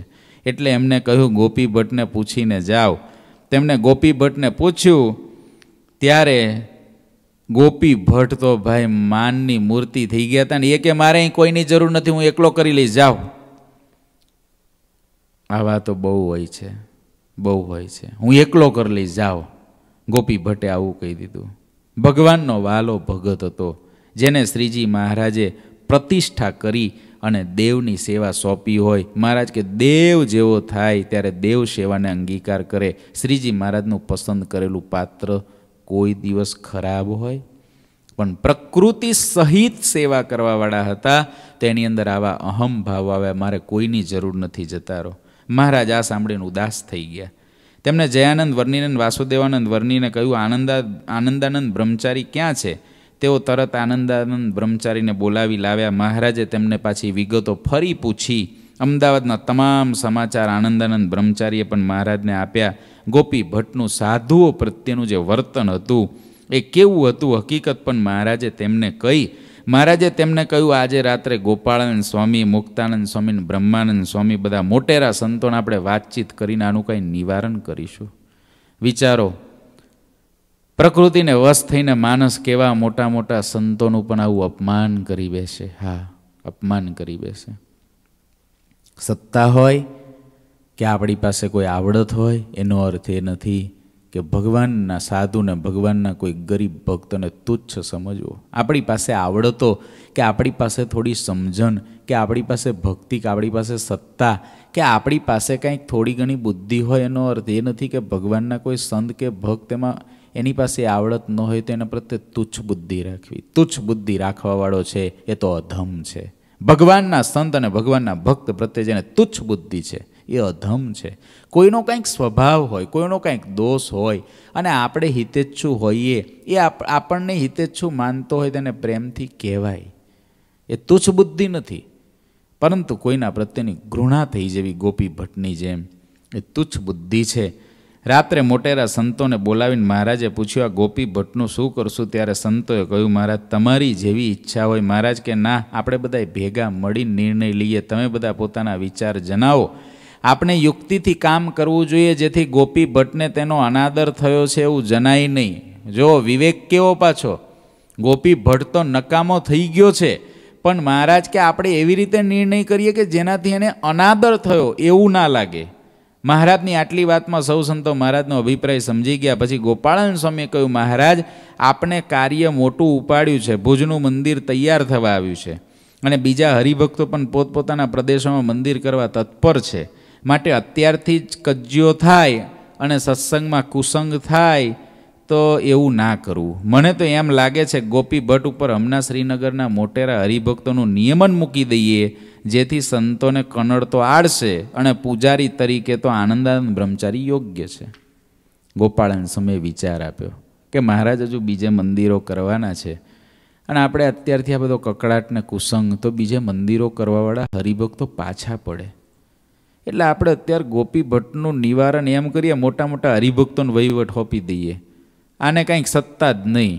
એટલે એમને કહ્યું ગોપી ભટ્ટને પૂછીને જાઓ તેમણે ગોપી ભટ્ટને પૂછ્યું ત્યારે ગોપી ભટ્ટ તો ભાઈ માનની મૂર્તિ થઈ ગયા હતા ને એ કે મારે અહીં કોઈની જરૂર નથી હું એકલો કરી લઈ જાઉં આવા તો બહુ હોય છે બહુ હોય છે હું એકલો કરી લઈ જાઓ ગોપી ભટ્ટે આવું કહી દીધું ભગવાનનો વાલો ભગત હતો જેને શ્રીજી મહારાજે પ્રતિષ્ઠા કરી અને દેવની સેવા સોંપી હોય મહારાજ કે દેવ જેવો થાય ત્યારે દેવ સેવાને અંગીકાર કરે શ્રીજી મહારાજનું પસંદ કરેલું પાત્ર કોઈ દિવસ ખરાબ હોય પણ પ્રકૃતિ સહિત સેવા કરવાવાળા હતા તેની અંદર આવા અહમ ભાવ આવ્યા મારે કોઈની જરૂર નથી જતા રહો મહારાજ આ સાંભળીને ઉદાસ થઈ ગયા તેમણે જયાનંદ વર્ણિને વાસુદેવાનંદ વર્ણિને કહ્યું આનંદા આનંદાનંદ બ્રહ્મચારી ક્યાં છે તેઓ તરત આનંદાનંદ બ્રહ્મચારીને બોલાવી લાવ્યા મહારાજે તેમને પાછી વિગતો ફરી પૂછી અમદાવાદના તમામ સમાચાર આનંદાનંદ બ્રહ્મચારીએ પણ મહારાજને આપ્યા ગોપી ભટ્ટનું સાધુઓ પ્રત્યેનું જે વર્તન હતું એ કેવું હતું હકીકત પણ મહારાજે તેમને કહી મહારાજે તેમને કહ્યું આજે રાત્રે ગોપાળાનંદ સ્વામી મુક્તાનંદ સ્વામી બ્રહ્માનંદ સ્વામી બધા મોટેરા સંતોને આપણે વાતચીત કરીને આનું કંઈ નિવારણ કરીશું વિચારો પ્રકૃતિને વશ થઈને માનસ કેવા મોટા મોટા સંતોનું પણ આવું અપમાન કરી બેસે હા અપમાન કરી બેસે સત્તા હોય કે આપણી પાસે કોઈ આવડત હોય એનો અર્થ એ નથી કે ભગવાનના સાધુને ભગવાનના કોઈ ગરીબ ભક્તને તુચ્છ સમજવો આપણી પાસે આવડતો કે આપણી પાસે થોડી સમજણ કે આપણી પાસે ભક્તિ કે આપણી પાસે સત્તા કે આપણી પાસે કંઈક થોડી ઘણી બુદ્ધિ હોય એનો અર્થ એ નથી કે ભગવાનના કોઈ સંત કે ભક્ત એમાં એની પાસે આવડત ન હોય તો એના પ્રત્યે તુચ્છ બુદ્ધિ રાખવી તુચ્છ બુદ્ધિ રાખવાવાળો છે એ તો અધમ છે ભગવાનના સંત અને ભગવાનના ભક્ત પ્રત્યે જેને તુચ્છ બુદ્ધિ છે એ અધમ છે કોઈનો કંઈક સ્વભાવ હોય કોઈનો કંઈક દોષ હોય અને આપણે હિતેચ્છુ હોઈએ એ આપણને હિતેચ્છુ માનતો હોય તેને પ્રેમથી કહેવાય એ તુચ્છ બુદ્ધિ નથી પરંતુ કોઈના પ્રત્યેની ઘૃણા થઈ જેવી ગોપી ભટ્ટની જેમ એ તુચ્છ બુદ્ધિ છે રાત્રે મોટેરા સંતોને બોલાવીને મહારાજે પૂછ્યું આ ગોપી ભટ્ટનું શું કરશું ત્યારે સંતોએ કહ્યું મહારાજ તમારી જેવી ઈચ્છા હોય મહારાજ કે ના આપણે બધા ભેગા મળી નિર્ણય લઈએ તમે બધા પોતાના વિચાર જણાવો આપણે યુક્તિથી કામ કરવું જોઈએ જેથી ગોપી ભટ્ટને તેનો અનાદર થયો છે એવું જણાય નહીં જો વિવેક કેવો પાછો ગોપી ભટ્ટ તો નકામો થઈ ગયો છે પણ મહારાજ કે આપણે એવી રીતે નિર્ણય કરીએ કે જેનાથી એને અનાદર થયો એવું ના લાગે મહારાજની આટલી વાતમાં સૌ સંતો મહારાજનો અભિપ્રાય સમજી ગયા પછી ગોપાળાનંદ સ્વામીએ કહ્યું મહારાજ આપણે કાર્ય મોટું ઉપાડ્યું છે ભુજનું મંદિર તૈયાર થવા આવ્યું છે અને બીજા હરિભક્તો પણ પોતપોતાના પ્રદેશોમાં મંદિર કરવા તત્પર છે માટે અત્યારથી જ કજ્જો થાય અને સત્સંગમાં કુસંગ થાય તો એવું ના કરવું મને તો એમ લાગે છે ગોપી ભટ્ટ ઉપર હમણાં શ્રીનગરના મોટેરા હરિભક્તોનું નિયમન મૂકી દઈએ જેથી સંતોને કનડ તો આડશે અને પૂજારી તરીકે તો આનંદાનંદ બ્રહ્મચારી યોગ્ય છે ગોપાળન સમયે વિચાર આપ્યો કે મહારાજ હજુ બીજે મંદિરો કરવાના છે અને આપણે અત્યારથી આ બધો કકડાટ ને કુસંગ તો બીજે મંદિરો કરવાવાળા હરિભક્તો પાછા પડે એટલે આપણે અત્યારે ગોપી ભટ્ટનું નિવારણ એમ કરીએ મોટા મોટા હરિભક્તોને વહીવટ હોપી દઈએ આને કાંઈક સત્તા જ નહીં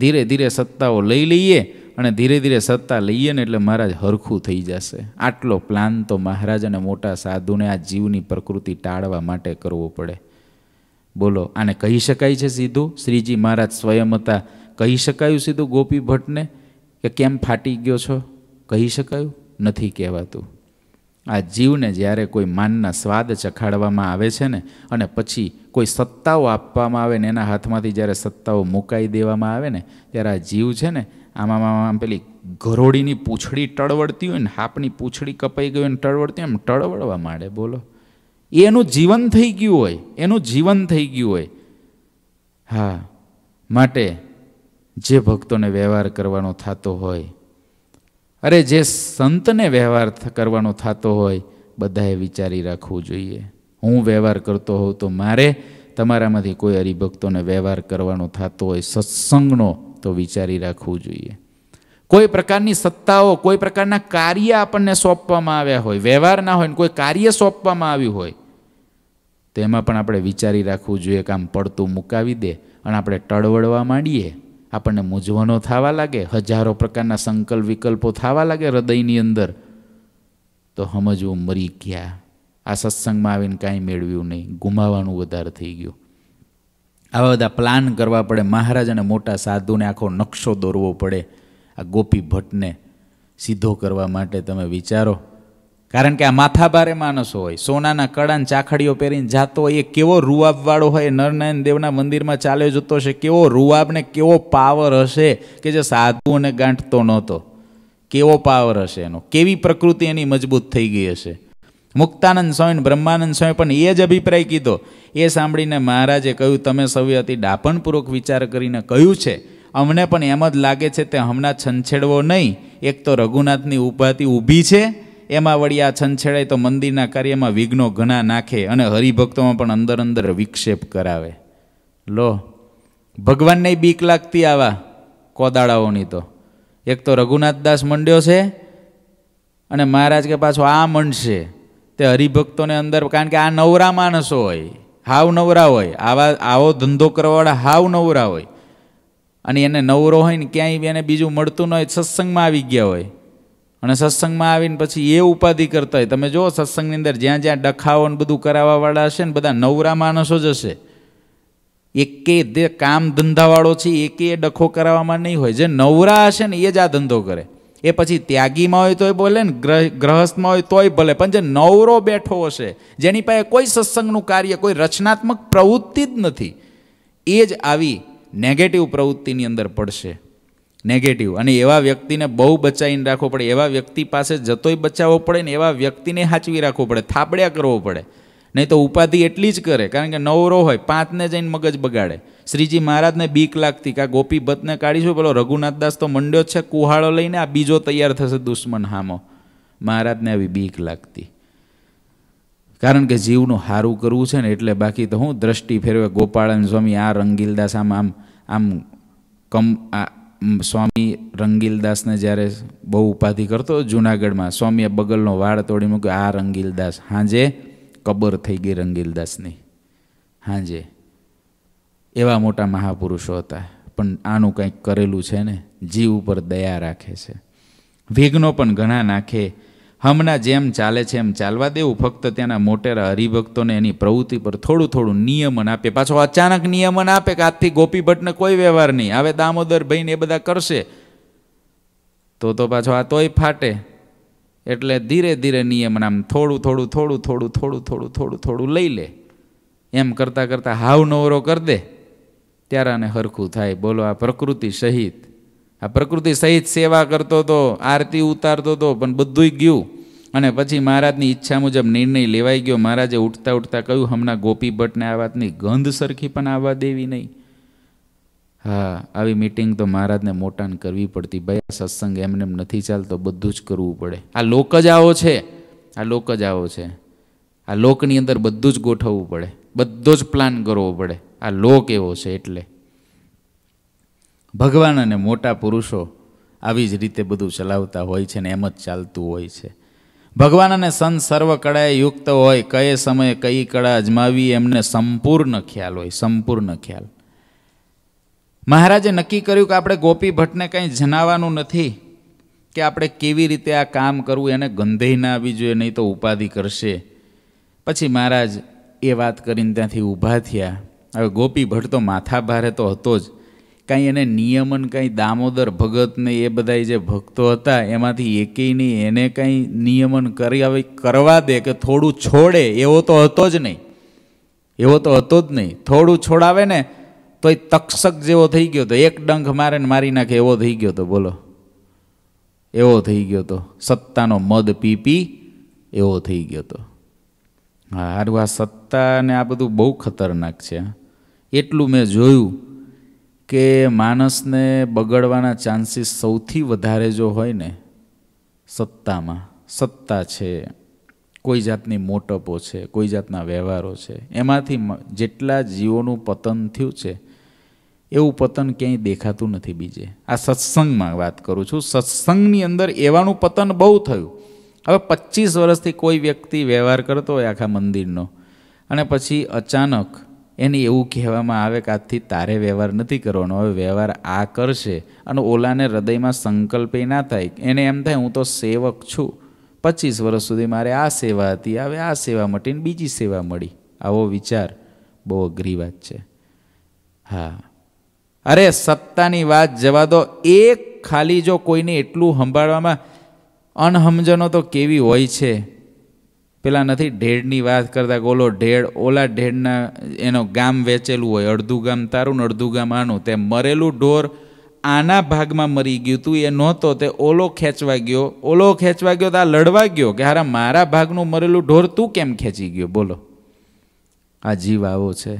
ધીરે ધીરે સત્તાઓ લઈ લઈએ અને ધીરે ધીરે સત્તા લઈએ ને એટલે મહારાજ હરખું થઈ જશે આટલો પ્લાન તો મહારાજ અને મોટા સાધુને આ જીવની પ્રકૃતિ ટાળવા માટે કરવો પડે બોલો આને કહી શકાય છે સીધું શ્રીજી મહારાજ સ્વયં હતા કહી શકાયું સીધું ગોપી ભટ્ટને કે કેમ ફાટી ગયો છો કહી શકાયું નથી કહેવાતું આ જીવને જ્યારે કોઈ માનના સ્વાદ ચખાડવામાં આવે છે ને અને પછી કોઈ સત્તાઓ આપવામાં આવે ને એના હાથમાંથી જ્યારે સત્તાઓ મુકાઈ દેવામાં આવે ને ત્યારે આ જીવ છે ને આમાં આમ પેલી ઘરોડીની પૂછડી ટળવડતી હોય ને હાપની પૂંછડી કપાઈ ગઈ હોય ને ટળવડતી એમ ટળવડવા માંડે બોલો એનું જીવન થઈ ગયું હોય એનું જીવન થઈ ગયું હોય હા માટે જે ભક્તોને વ્યવહાર કરવાનો થતો હોય અરે જે સંતને વ્યવહાર કરવાનો થતો હોય બધાએ વિચારી રાખવું જોઈએ હું વ્યવહાર કરતો હોઉં તો મારે તમારામાંથી કોઈ હરિભક્તોને વ્યવહાર કરવાનો થતો હોય સત્સંગનો તો વિચારી રાખવું જોઈએ કોઈ પ્રકારની સત્તાઓ કોઈ પ્રકારના કાર્ય આપણને સોંપવામાં આવ્યા હોય વ્યવહાર ના હોય ને કોઈ કાર્ય સોંપવામાં આવ્યું હોય તેમાં પણ આપણે વિચારી રાખવું જોઈએ કે આમ પડતું મુકાવી દે અને આપણે ટળવળવા માંડીએ આપણને મૂંઝવણો થવા લાગે હજારો પ્રકારના સંકલ્પ વિકલ્પો થવા લાગે હૃદયની અંદર તો સમજવું મરી ગયા આ સત્સંગમાં આવીને કાંઈ મેળવ્યું નહીં ગુમાવાનું વધારે થઈ ગયું આવા બધા પ્લાન કરવા પડે મહારાજ અને મોટા સાધુને આખો નકશો દોરવો પડે આ ગોપી ભટ્ટને સીધો કરવા માટે તમે વિચારો કારણ કે આ માથાભારે માણસો હોય સોનાના કડાન ચાખડીઓ પહેરીને જાતો હોય એ કેવો રૂઆબવાળો હોય નરનારાયણ દેવના મંદિરમાં ચાલ્યો જતો હશે કેવો રૂઆબને કેવો પાવર હશે કે જે સાધુઓને ગાંઠતો નહોતો કેવો પાવર હશે એનો કેવી પ્રકૃતિ એની મજબૂત થઈ ગઈ હશે મુક્તાનંદ સ્વામી બ્રહ્માનંદ સ્વામી પણ એ જ અભિપ્રાય કીધો એ સાંભળીને મહારાજે કહ્યું તમે સૌએ અતિ ડાપણપૂર્વક વિચાર કરીને કહ્યું છે અમને પણ એમ જ લાગે છે તે હમણાં છંછેડવો નહીં એક તો રઘુનાથની ઉભાથી ઊભી છે એમાં વળી આ છંછેડાય તો મંદિરના કાર્યમાં વિઘ્નો ઘણા નાખે અને હરિભક્તોમાં પણ અંદર અંદર વિક્ષેપ કરાવે લો ભગવાનને બીક લાગતી આવા કોદાળાઓની તો એક તો રઘુનાથદાસ મંડ્યો છે અને મહારાજ કે પાછો આ મંડશે તે હરિભક્તોને અંદર કારણ કે આ નવરા માણસો હોય હાવ નવરા હોય આવા આવો ધંધો કરવાવાળા હાવ નવરા હોય અને એને નવરો હોય ને ક્યાંય એને બીજું મળતું ન હોય સત્સંગમાં આવી ગયા હોય અને સત્સંગમાં આવીને પછી એ ઉપાધિ કરતા હોય તમે જુઓ સત્સંગની અંદર જ્યાં જ્યાં ડખાઓ ને બધું કરાવવાવાળા હશે ને બધા નવરા માણસો જ હશે એકે જે કામ ધંધાવાળો છે એકે એ ડખો કરાવવામાં નહીં હોય જે નવરા હશે ને એ જ આ ધંધો કરે એ પછી ત્યાગીમાં હોય તોય બોલે ને ગ્રહ ગ્રહસ્થમાં હોય તોય ભલે પણ જે નવરો બેઠો હશે જેની પાસે કોઈ સત્સંગનું કાર્ય કોઈ રચનાત્મક પ્રવૃત્તિ જ નથી એ જ આવી નેગેટિવ પ્રવૃત્તિની અંદર પડશે નેગેટિવ અને એવા વ્યક્તિને બહુ બચાવીને રાખવો પડે એવા વ્યક્તિ પાસે જતોય બચાવવો પડે ને એવા વ્યક્તિને સાચવી રાખવો પડે થાપડ્યા કરવો પડે નહીં તો ઉપાધિ એટલી જ કરે કારણ કે નવરો હોય પાંચને જઈને મગજ બગાડે શ્રીજી મહારાજને બીક લાગતી કે આ ગોપી ભટ્ટને કાઢીશું પેલો રઘુનાથદાસ તો મંડ્યો છે કુહાળો લઈને આ બીજો તૈયાર થશે દુશ્મન હામો મહારાજને આવી બીક લાગતી કારણ કે જીવનું હારું કરવું છે ને એટલે બાકી તો હું દ્રષ્ટિ ફેરવે ગોપાળન સ્વામી આ રંગીલદાસ આમ આમ આમ કમ આ સ્વામી રંગીલદાસને જ્યારે બહુ ઉપાધિ કરતો જુનાગઢમાં સ્વામીએ બગલનો વાળ તોડી મૂક્યો આ રંગીલદાસ હાંજે કબર થઈ ગઈ રંગીલદાસની હાંજે એવા મોટા મહાપુરુષો હતા પણ આનું કંઈક કરેલું છે ને જીવ ઉપર દયા રાખે છે વિઘ્નો પણ ઘણા નાખે હમણાં જેમ ચાલે છે એમ ચાલવા દેવું ફક્ત ત્યાંના મોટેરા હરિભક્તોને એની પ્રવૃત્તિ પર થોડું થોડું નિયમન આપે પાછો અચાનક નિયમન આપે કે આજથી ગોપીભટ્ટને કોઈ વ્યવહાર નહીં હવે દામોદર ભાઈને એ બધા કરશે તો તો પાછો આ તોય ફાટે એટલે ધીરે ધીરે નિયમન આમ થોડું થોડું થોડું થોડું થોડું થોડું થોડું થોડું લઈ લે એમ કરતાં કરતાં હાવ નવરો કરી દે ત્યારે આને હરખું થાય બોલો આ પ્રકૃતિ સહિત આ પ્રકૃતિ સહિત સેવા કરતો હતો આરતી ઉતારતો હતો પણ બધું ગયું અને પછી મહારાજની ઈચ્છા મુજબ નિર્ણય લેવાઈ ગયો મહારાજે ઉઠતા ઉઠતા કહ્યું હમણાં ગોપી ભટ્ટને આ વાતની ગંધ સરખી પણ આવવા દેવી નહીં હા આવી મિટિંગ તો મહારાજને મોટાને કરવી પડતી ભાઈ આ સત્સંગ એમને એમ નથી ચાલતો બધું જ કરવું પડે આ લોક જ આવો છે આ લોક જ આવો છે આ લોકની અંદર બધું જ ગોઠવવું પડે બધો જ પ્લાન કરવો પડે આ લોક એવો છે એટલે ભગવાન અને મોટા પુરુષો આવી જ રીતે બધું ચલાવતા હોય છે ને એમ જ ચાલતું હોય છે ભગવાન અને સંત સર્વ કળાએ યુક્ત હોય કયે સમયે કઈ કળા અજમાવી એમને સંપૂર્ણ ખ્યાલ હોય સંપૂર્ણ ખ્યાલ મહારાજે નક્કી કર્યું કે આપણે ગોપી ભટ્ટને કંઈ જણાવવાનું નથી કે આપણે કેવી રીતે આ કામ કરવું એને ગંધે ના આવી જોઈએ નહીં તો ઉપાધિ કરશે પછી મહારાજ એ વાત કરીને ત્યાંથી ઊભા થયા હવે ગોપી ભટ્ટ તો માથા ભારે તો હતો જ કાંઈ એને નિયમન કાંઈ દામોદર ભગત ને એ બધા જે ભક્તો હતા એમાંથી એકેય નહીં એને કાંઈ નિયમન કરી આવી કરવા દે કે થોડું છોડે એવો તો હતો જ નહીં એવો તો હતો જ નહીં થોડું છોડાવે ને તો એ તક્ષક જેવો થઈ ગયો હતો એક ડંખ મારે ને મારી નાખે એવો થઈ ગયો હતો બોલો એવો થઈ ગયો હતો સત્તાનો મદ પી પી એવો થઈ ગયો હતો હારું આ સત્તા ને આ બધું બહુ ખતરનાક છે એટલું મેં જોયું કે માણસને બગડવાના ચાન્સીસ સૌથી વધારે જો હોય ને સત્તામાં સત્તા છે કોઈ જાતની મોટપો છે કોઈ જાતના વ્યવહારો છે એમાંથી જેટલા જીવોનું પતન થયું છે એવું પતન ક્યાંય દેખાતું નથી બીજે આ સત્સંગમાં વાત કરું છું સત્સંગની અંદર એવાનું પતન બહુ થયું હવે પચીસ વર્ષથી કોઈ વ્યક્તિ વ્યવહાર કરતો હોય આખા મંદિરનો અને પછી અચાનક એને એવું કહેવામાં આવે કે આજથી તારે વ્યવહાર નથી કરવાનો હવે વ્યવહાર આ કરશે અને ઓલાને હૃદયમાં સંકલ્પે ના થાય એને એમ થાય હું તો સેવક છું પચીસ વર્ષ સુધી મારે આ સેવા હતી હવે આ સેવા મટીને બીજી સેવા મળી આવો વિચાર બહુ અઘરી વાત છે હા અરે સત્તાની વાત જવા દો એક ખાલી જો કોઈને એટલું સંભાળવામાં અનહમજનો તો કેવી હોય છે પેલા નથી ઢેડની વાત કરતા ઓલો ઢેડ ઓલા ઢેડના એનો ગામ વેચેલું હોય અડધું ગામ તારું ને અડધું ગામ આનું તે મરેલું ઢોર આના ભાગમાં મરી ગયું તું એ નહોતો તે ઓલો ખેંચવા ગયો ઓલો ખેંચવા ગયો તો આ લડવા ગયો કે હારા મારા ભાગનું મરેલું ઢોર તું કેમ ખેંચી ગયો બોલો આ જીવ આવો છે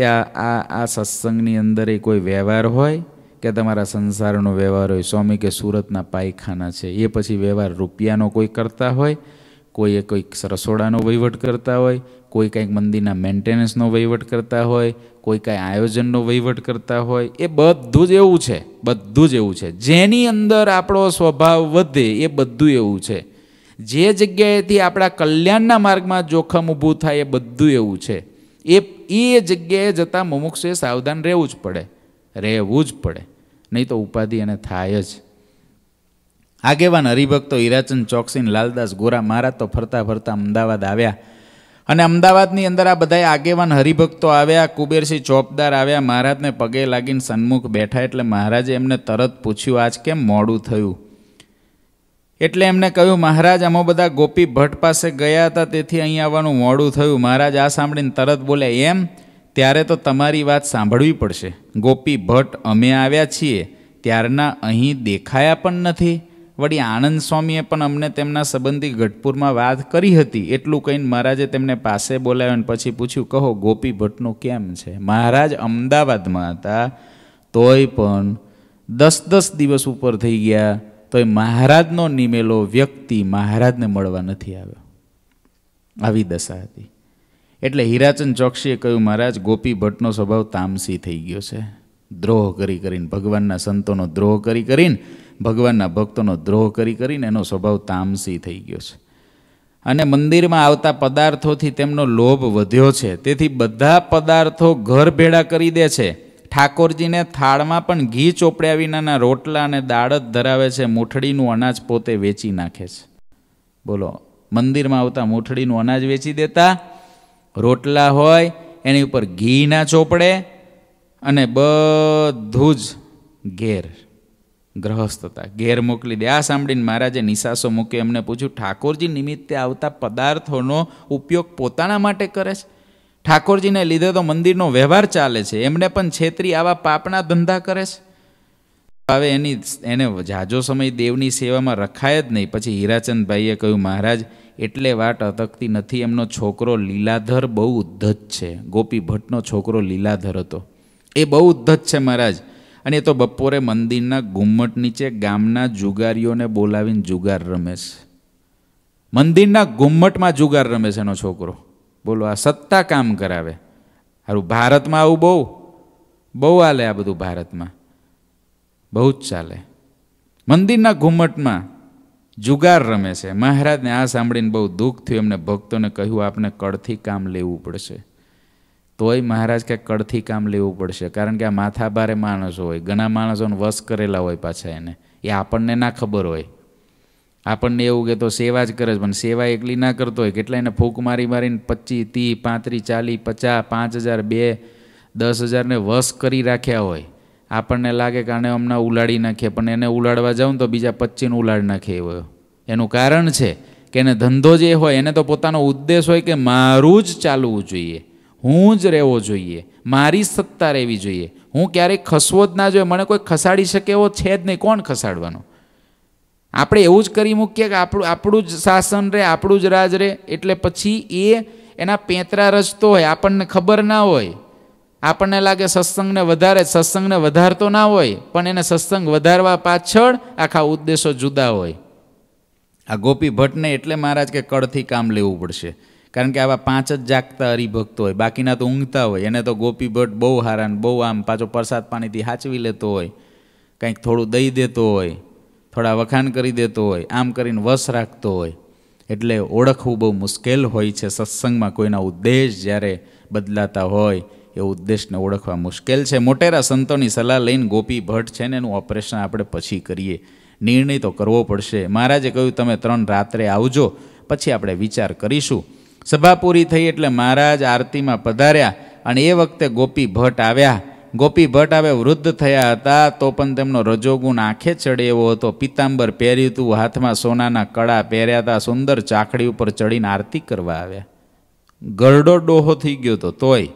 ત્યાં આ આ સત્સંગની અંદર એ કોઈ વ્યવહાર હોય કે તમારા સંસારનો વ્યવહાર હોય સ્વામી કે સુરતના પાયખાના છે એ પછી વ્યવહાર રૂપિયાનો કોઈ કરતા હોય કોઈએ કંઈક રસોડાનો વહીવટ કરતા હોય કોઈ કંઈક મંદિરના મેન્ટેનન્સનો વહીવટ કરતા હોય કોઈ કાંઈ આયોજનનો વહીવટ કરતા હોય એ બધું જ એવું છે બધું જ એવું છે જેની અંદર આપણો સ્વભાવ વધે એ બધું એવું છે જે જગ્યાએથી આપણા કલ્યાણના માર્ગમાં જોખમ ઊભું થાય એ બધું એવું છે એ એ જગ્યાએ જતાં મુમુક્ષે સાવધાન રહેવું જ પડે રહેવું જ પડે નહીં તો ઉપાધિ એને થાય જ આગેવાન હરિભક્તો હીરાચંદ ચોકસીન લાલદાસ ગોરા મહારાજ તો ફરતા ફરતા અમદાવાદ આવ્યા અને અમદાવાદની અંદર આ બધા આગેવાન હરિભક્તો આવ્યા કુબેરસિંહ ચોપદાર આવ્યા મહારાજને પગે લાગીને સન્મુખ બેઠા એટલે મહારાજે એમને તરત પૂછ્યું આજ કેમ મોડું થયું એટલે એમને કહ્યું મહારાજ અમો બધા ગોપી ભટ્ટ પાસે ગયા હતા તેથી અહીં આવવાનું મોડું થયું મહારાજ આ સાંભળીને તરત બોલે એમ ત્યારે તો તમારી વાત સાંભળવી પડશે ગોપી ભટ્ટ અમે આવ્યા છીએ ત્યારના અહીં દેખાયા પણ નથી વળી આનંદ સ્વામીએ પણ અમને તેમના સંબંધી ગઢપુરમાં વાત કરી હતી એટલું કહીને મહારાજે તેમને પાસે બોલાવ્યો અને પછી પૂછ્યું કહો ગોપી ભટ્ટનું કેમ છે મહારાજ અમદાવાદમાં હતા તોય પણ દસ દસ દિવસ ઉપર થઈ ગયા તોય મહારાજનો નિમેલો વ્યક્તિ મહારાજને મળવા નથી આવ્યો આવી દશા હતી એટલે હીરાચંદ ચોકસીએ કહ્યું મહારાજ ગોપી ભટ્ટનો સ્વભાવ તામસી થઈ ગયો છે દ્રોહ કરી કરીને ભગવાનના સંતોનો દ્રોહ કરી કરીને ભગવાનના ભક્તોનો દ્રોહ કરી કરીને એનો સ્વભાવ તામસી થઈ ગયો છે અને મંદિરમાં આવતા પદાર્થોથી તેમનો લોભ વધ્યો છે તેથી બધા પદાર્થો ઘર ભેળા કરી દે છે ઠાકોરજીને થાળમાં પણ ઘી ચોપડ્યા વિનાના રોટલા અને જ ધરાવે છે મૂઠડીનું અનાજ પોતે વેચી નાખે છે બોલો મંદિરમાં આવતા મૂઠડીનું અનાજ વેચી દેતા રોટલા હોય એની ઉપર ઘી ના ચોપડે અને બધું જ ઘેર ગ્રહસ્થ હતા ઘેર મોકલી દે આ સાંભળીને મહારાજે નિશાસો મૂક્યો એમને પૂછ્યું ઠાકોરજી નિમિત્તે આવતા પદાર્થોનો ઉપયોગ પોતાના માટે કરે છે ઠાકોરજીને લીધે તો મંદિરનો વ્યવહાર ચાલે છે એમને પણ છેતરી આવા પાપના ધંધા કરે છે હવે એની એને જાજો સમય દેવની સેવામાં રખાય જ નહીં પછી હીરાચંદભાઈએ કહ્યું મહારાજ એટલે વાટ અટકતી નથી એમનો છોકરો લીલાધર બહુ ઉદ્ધત છે ગોપી ભટ્ટનો છોકરો લીલાધર હતો એ બહુ ઉદ્ધત છે મહારાજ અને એ તો બપોરે મંદિરના ઘુમ્મટ નીચે ગામના જુગારીઓને બોલાવીને જુગાર રમે છે મંદિરના ઘુમ્મટમાં જુગાર રમે છે એનો છોકરો બોલો આ સત્તા કામ કરાવે સારું ભારતમાં આવું બહુ બહુ હાલે આ બધું ભારતમાં બહુ જ ચાલે મંદિરના ઘુમ્મટમાં જુગાર રમે છે મહારાજને આ સાંભળીને બહુ દુઃખ થયું એમને ભક્તોને કહ્યું આપને કળથી કામ લેવું પડશે તોય મહારાજ કે કડથી કામ લેવું પડશે કારણ કે આ માથા ભારે માણસો હોય ઘણા માણસોને વશ કરેલા હોય પાછા એને એ આપણને ના ખબર હોય આપણને એવું કે તો સેવા જ કરે છે પણ સેવા એકલી ના કરતો હોય કેટલાય એને ફૂંક મારી મારીને પચીસ તી પાંત્રીસ ચાલીસ પચાસ પાંચ હજાર બે દસ હજારને વશ કરી રાખ્યા હોય આપણને લાગે કે આને હમણાં ઉલાડી નાખીએ પણ એને ઉલાડવા જાઉં તો બીજા પચીને ઉલાડી નાખીએ એવો એનું કારણ છે કે એને ધંધો જે હોય એને તો પોતાનો ઉદ્દેશ હોય કે મારું જ ચાલવું જોઈએ હું જ રહેવો જોઈએ મારી સત્તા રહેવી જોઈએ હું ક્યારેય ખસવો જ ના જોઈએ મને કોઈ ખસાડી શકે એવો છે જ નહીં કોણ ખસાડવાનો આપણે એવું જ કરી મૂકીએ કે આપણું આપણું જ શાસન રહે આપણું જ રાજ રહે એટલે પછી એ એના પેંતરા રચતો હોય આપણને ખબર ના હોય આપણને લાગે સત્સંગને વધારે સત્સંગને વધારતો ના હોય પણ એને સત્સંગ વધારવા પાછળ આખા ઉદ્દેશો જુદા હોય આ ગોપી ભટ્ટને એટલે મહારાજ કે કળથી કામ લેવું પડશે કારણ કે આવા પાંચ જ જાગતા હરિભક્તો હોય બાકીના તો ઊંઘતા હોય એને તો ગોપી ભટ્ટ બહુ હારા બહુ આમ પાછો પ્રસાદ પાણીથી હાચવી લેતો હોય કંઈક થોડું દઈ દેતો હોય થોડા વખાણ કરી દેતો હોય આમ કરીને વશ રાખતો હોય એટલે ઓળખવું બહુ મુશ્કેલ હોય છે સત્સંગમાં કોઈના ઉદ્દેશ જ્યારે બદલાતા હોય એ ઉદ્દેશને ઓળખવા મુશ્કેલ છે મોટેરા સંતોની સલાહ લઈને ગોપી ભટ્ટ છે ને એનું ઓપરેશન આપણે પછી કરીએ નિર્ણય તો કરવો પડશે મહારાજે કહ્યું તમે ત્રણ રાત્રે આવજો પછી આપણે વિચાર કરીશું સભા પૂરી થઈ એટલે મહારાજ આરતીમાં પધાર્યા અને એ વખતે ગોપી ભટ્ટ આવ્યા ગોપી ભટ્ટ હવે વૃદ્ધ થયા હતા તો પણ તેમનો રજોગુણ આંખે ચડે એવો હતો પિતાંબર પહેર્યું હતું હાથમાં સોનાના કડા પહેર્યા હતા સુંદર ચાખડી ઉપર ચડીને આરતી કરવા આવ્યા ગરડો ડોહો થઈ ગયો હતો તોય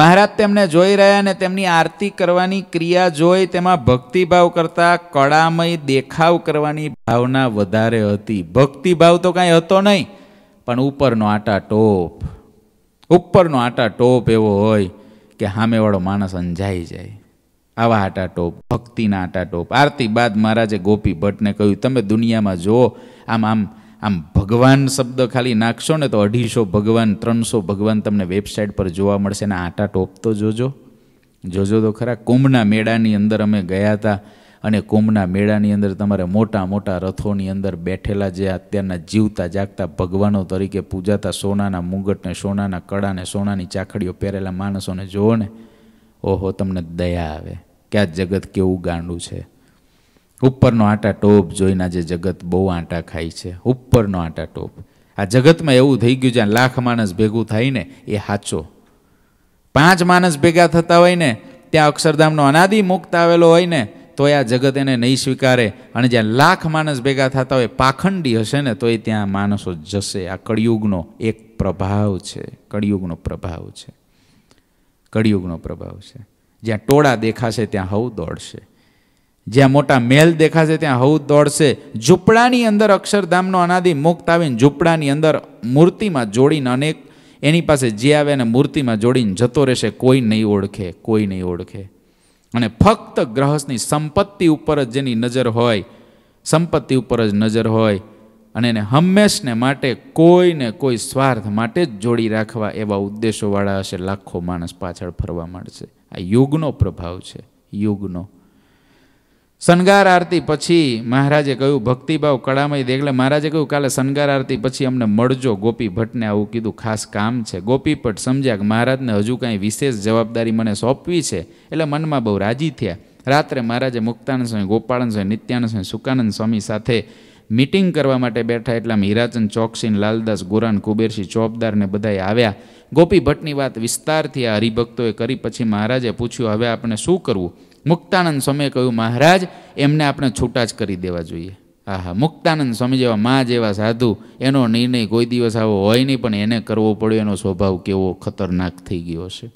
મહારાજ તેમને જોઈ રહ્યા અને તેમની આરતી કરવાની ક્રિયા જોઈ તેમાં ભક્તિભાવ કરતાં કળામય દેખાવ કરવાની ભાવના વધારે હતી ભક્તિભાવ તો કાંઈ હતો નહીં પણ ઉપરનો આટા ટોપ ઉપરનો આટા ટોપ એવો હોય કે સામેવાળો માણસ અંજાઈ જાય આવા આટા ટોપ ભક્તિના આટા ટોપ આરતી બાદ મહારાજે ગોપી ભટ્ટને કહ્યું તમે દુનિયામાં જુઓ આમ આમ આમ ભગવાન શબ્દ ખાલી નાખશો ને તો અઢીસો ભગવાન ત્રણસો ભગવાન તમને વેબસાઇટ પર જોવા મળશે ને આટા ટોપ તો જોજો જોજો તો ખરા કુંભના મેળાની અંદર અમે ગયા હતા અને કુંભના મેળાની અંદર તમારે મોટા મોટા રથોની અંદર બેઠેલા જે અત્યારના જીવતા જાગતા ભગવાનો તરીકે પૂજાતા સોનાના મુગટને સોનાના કડાને સોનાની ચાખડીઓ પહેરેલા માણસોને જુઓ ને ઓહો તમને દયા આવે કે આ જગત કેવું ગાંડું છે ઉપરનો આટા ટોપ જોઈને આજે જગત બહુ આંટા ખાય છે ઉપરનો આટા ટોપ આ જગતમાં એવું થઈ ગયું જ્યાં લાખ માણસ ભેગું થાય ને એ સાચો પાંચ માણસ ભેગા થતા હોય ને ત્યાં અક્ષરધામનો અનાદિ મુક્ત આવેલો હોય ને તોય આ જગત એને નહીં સ્વીકારે અને જ્યાં લાખ માણસ ભેગા થતા હોય પાખંડી હશે ને તોય ત્યાં માણસો જશે આ કળિયુગનો એક પ્રભાવ છે કળિયુગનો પ્રભાવ છે કળિયુગનો પ્રભાવ છે જ્યાં ટોળા દેખાશે ત્યાં હવ દોડશે જ્યાં મોટા મેલ દેખાશે ત્યાં હવ દોડશે ઝૂંપડાની અંદર અક્ષરધામનો અનાદિ મુક્ત આવીને ઝૂંપડાની અંદર મૂર્તિમાં જોડીને અનેક એની પાસે જે આવે એને મૂર્તિમાં જોડીને જતો રહેશે કોઈ નહીં ઓળખે કોઈ નહીં ઓળખે અને ફક્ત ગ્રહસ્થની સંપત્તિ ઉપર જ જેની નજર હોય સંપત્તિ ઉપર જ નજર હોય અને એને હંમેશને માટે કોઈને કોઈ સ્વાર્થ માટે જ જોડી રાખવા એવા ઉદ્દેશોવાળા હશે લાખો માણસ પાછળ ફરવા માંડશે આ યુગનો પ્રભાવ છે યુગનો શણગાર આરતી પછી મહારાજે કહ્યું ભક્તિભાવ કળામય દેગલે મહારાજે કહ્યું કાલે શણગાર આરતી પછી અમને મળજો ગોપી ભટ્ટને આવું કીધું ખાસ કામ છે ગોપી ભટ્ટ સમજ્યા કે મહારાજને હજુ કાંઈ વિશેષ જવાબદારી મને સોંપવી છે એટલે મનમાં બહુ રાજી થયા રાત્રે મહારાજે મુક્તાનંદ સ્વામી ગોપાળન સ્વામી નિત્યાનંદ સ્વામી સુકાનંદ સ્વામી સાથે મિટિંગ કરવા માટે બેઠા એટલે આમ હીરાચંદ ચોકસીન લાલદાસ ગુરાન કુબેરસિંહ ચોપદાર ને બધાએ આવ્યા ગોપી ભટ્ટની વાત વિસ્તારથી આ હરિભક્તોએ કરી પછી મહારાજે પૂછ્યું હવે આપણે શું કરવું મુક્તાનંદ સ્વામીએ કહ્યું મહારાજ એમને આપણે છૂટા જ કરી દેવા જોઈએ આહા મુક્તાનંદ સ્વામી જેવા મા જેવા સાધુ એનો નિર્ણય કોઈ દિવસ આવો હોય નહીં પણ એને કરવો પડ્યો એનો સ્વભાવ કેવો ખતરનાક થઈ ગયો છે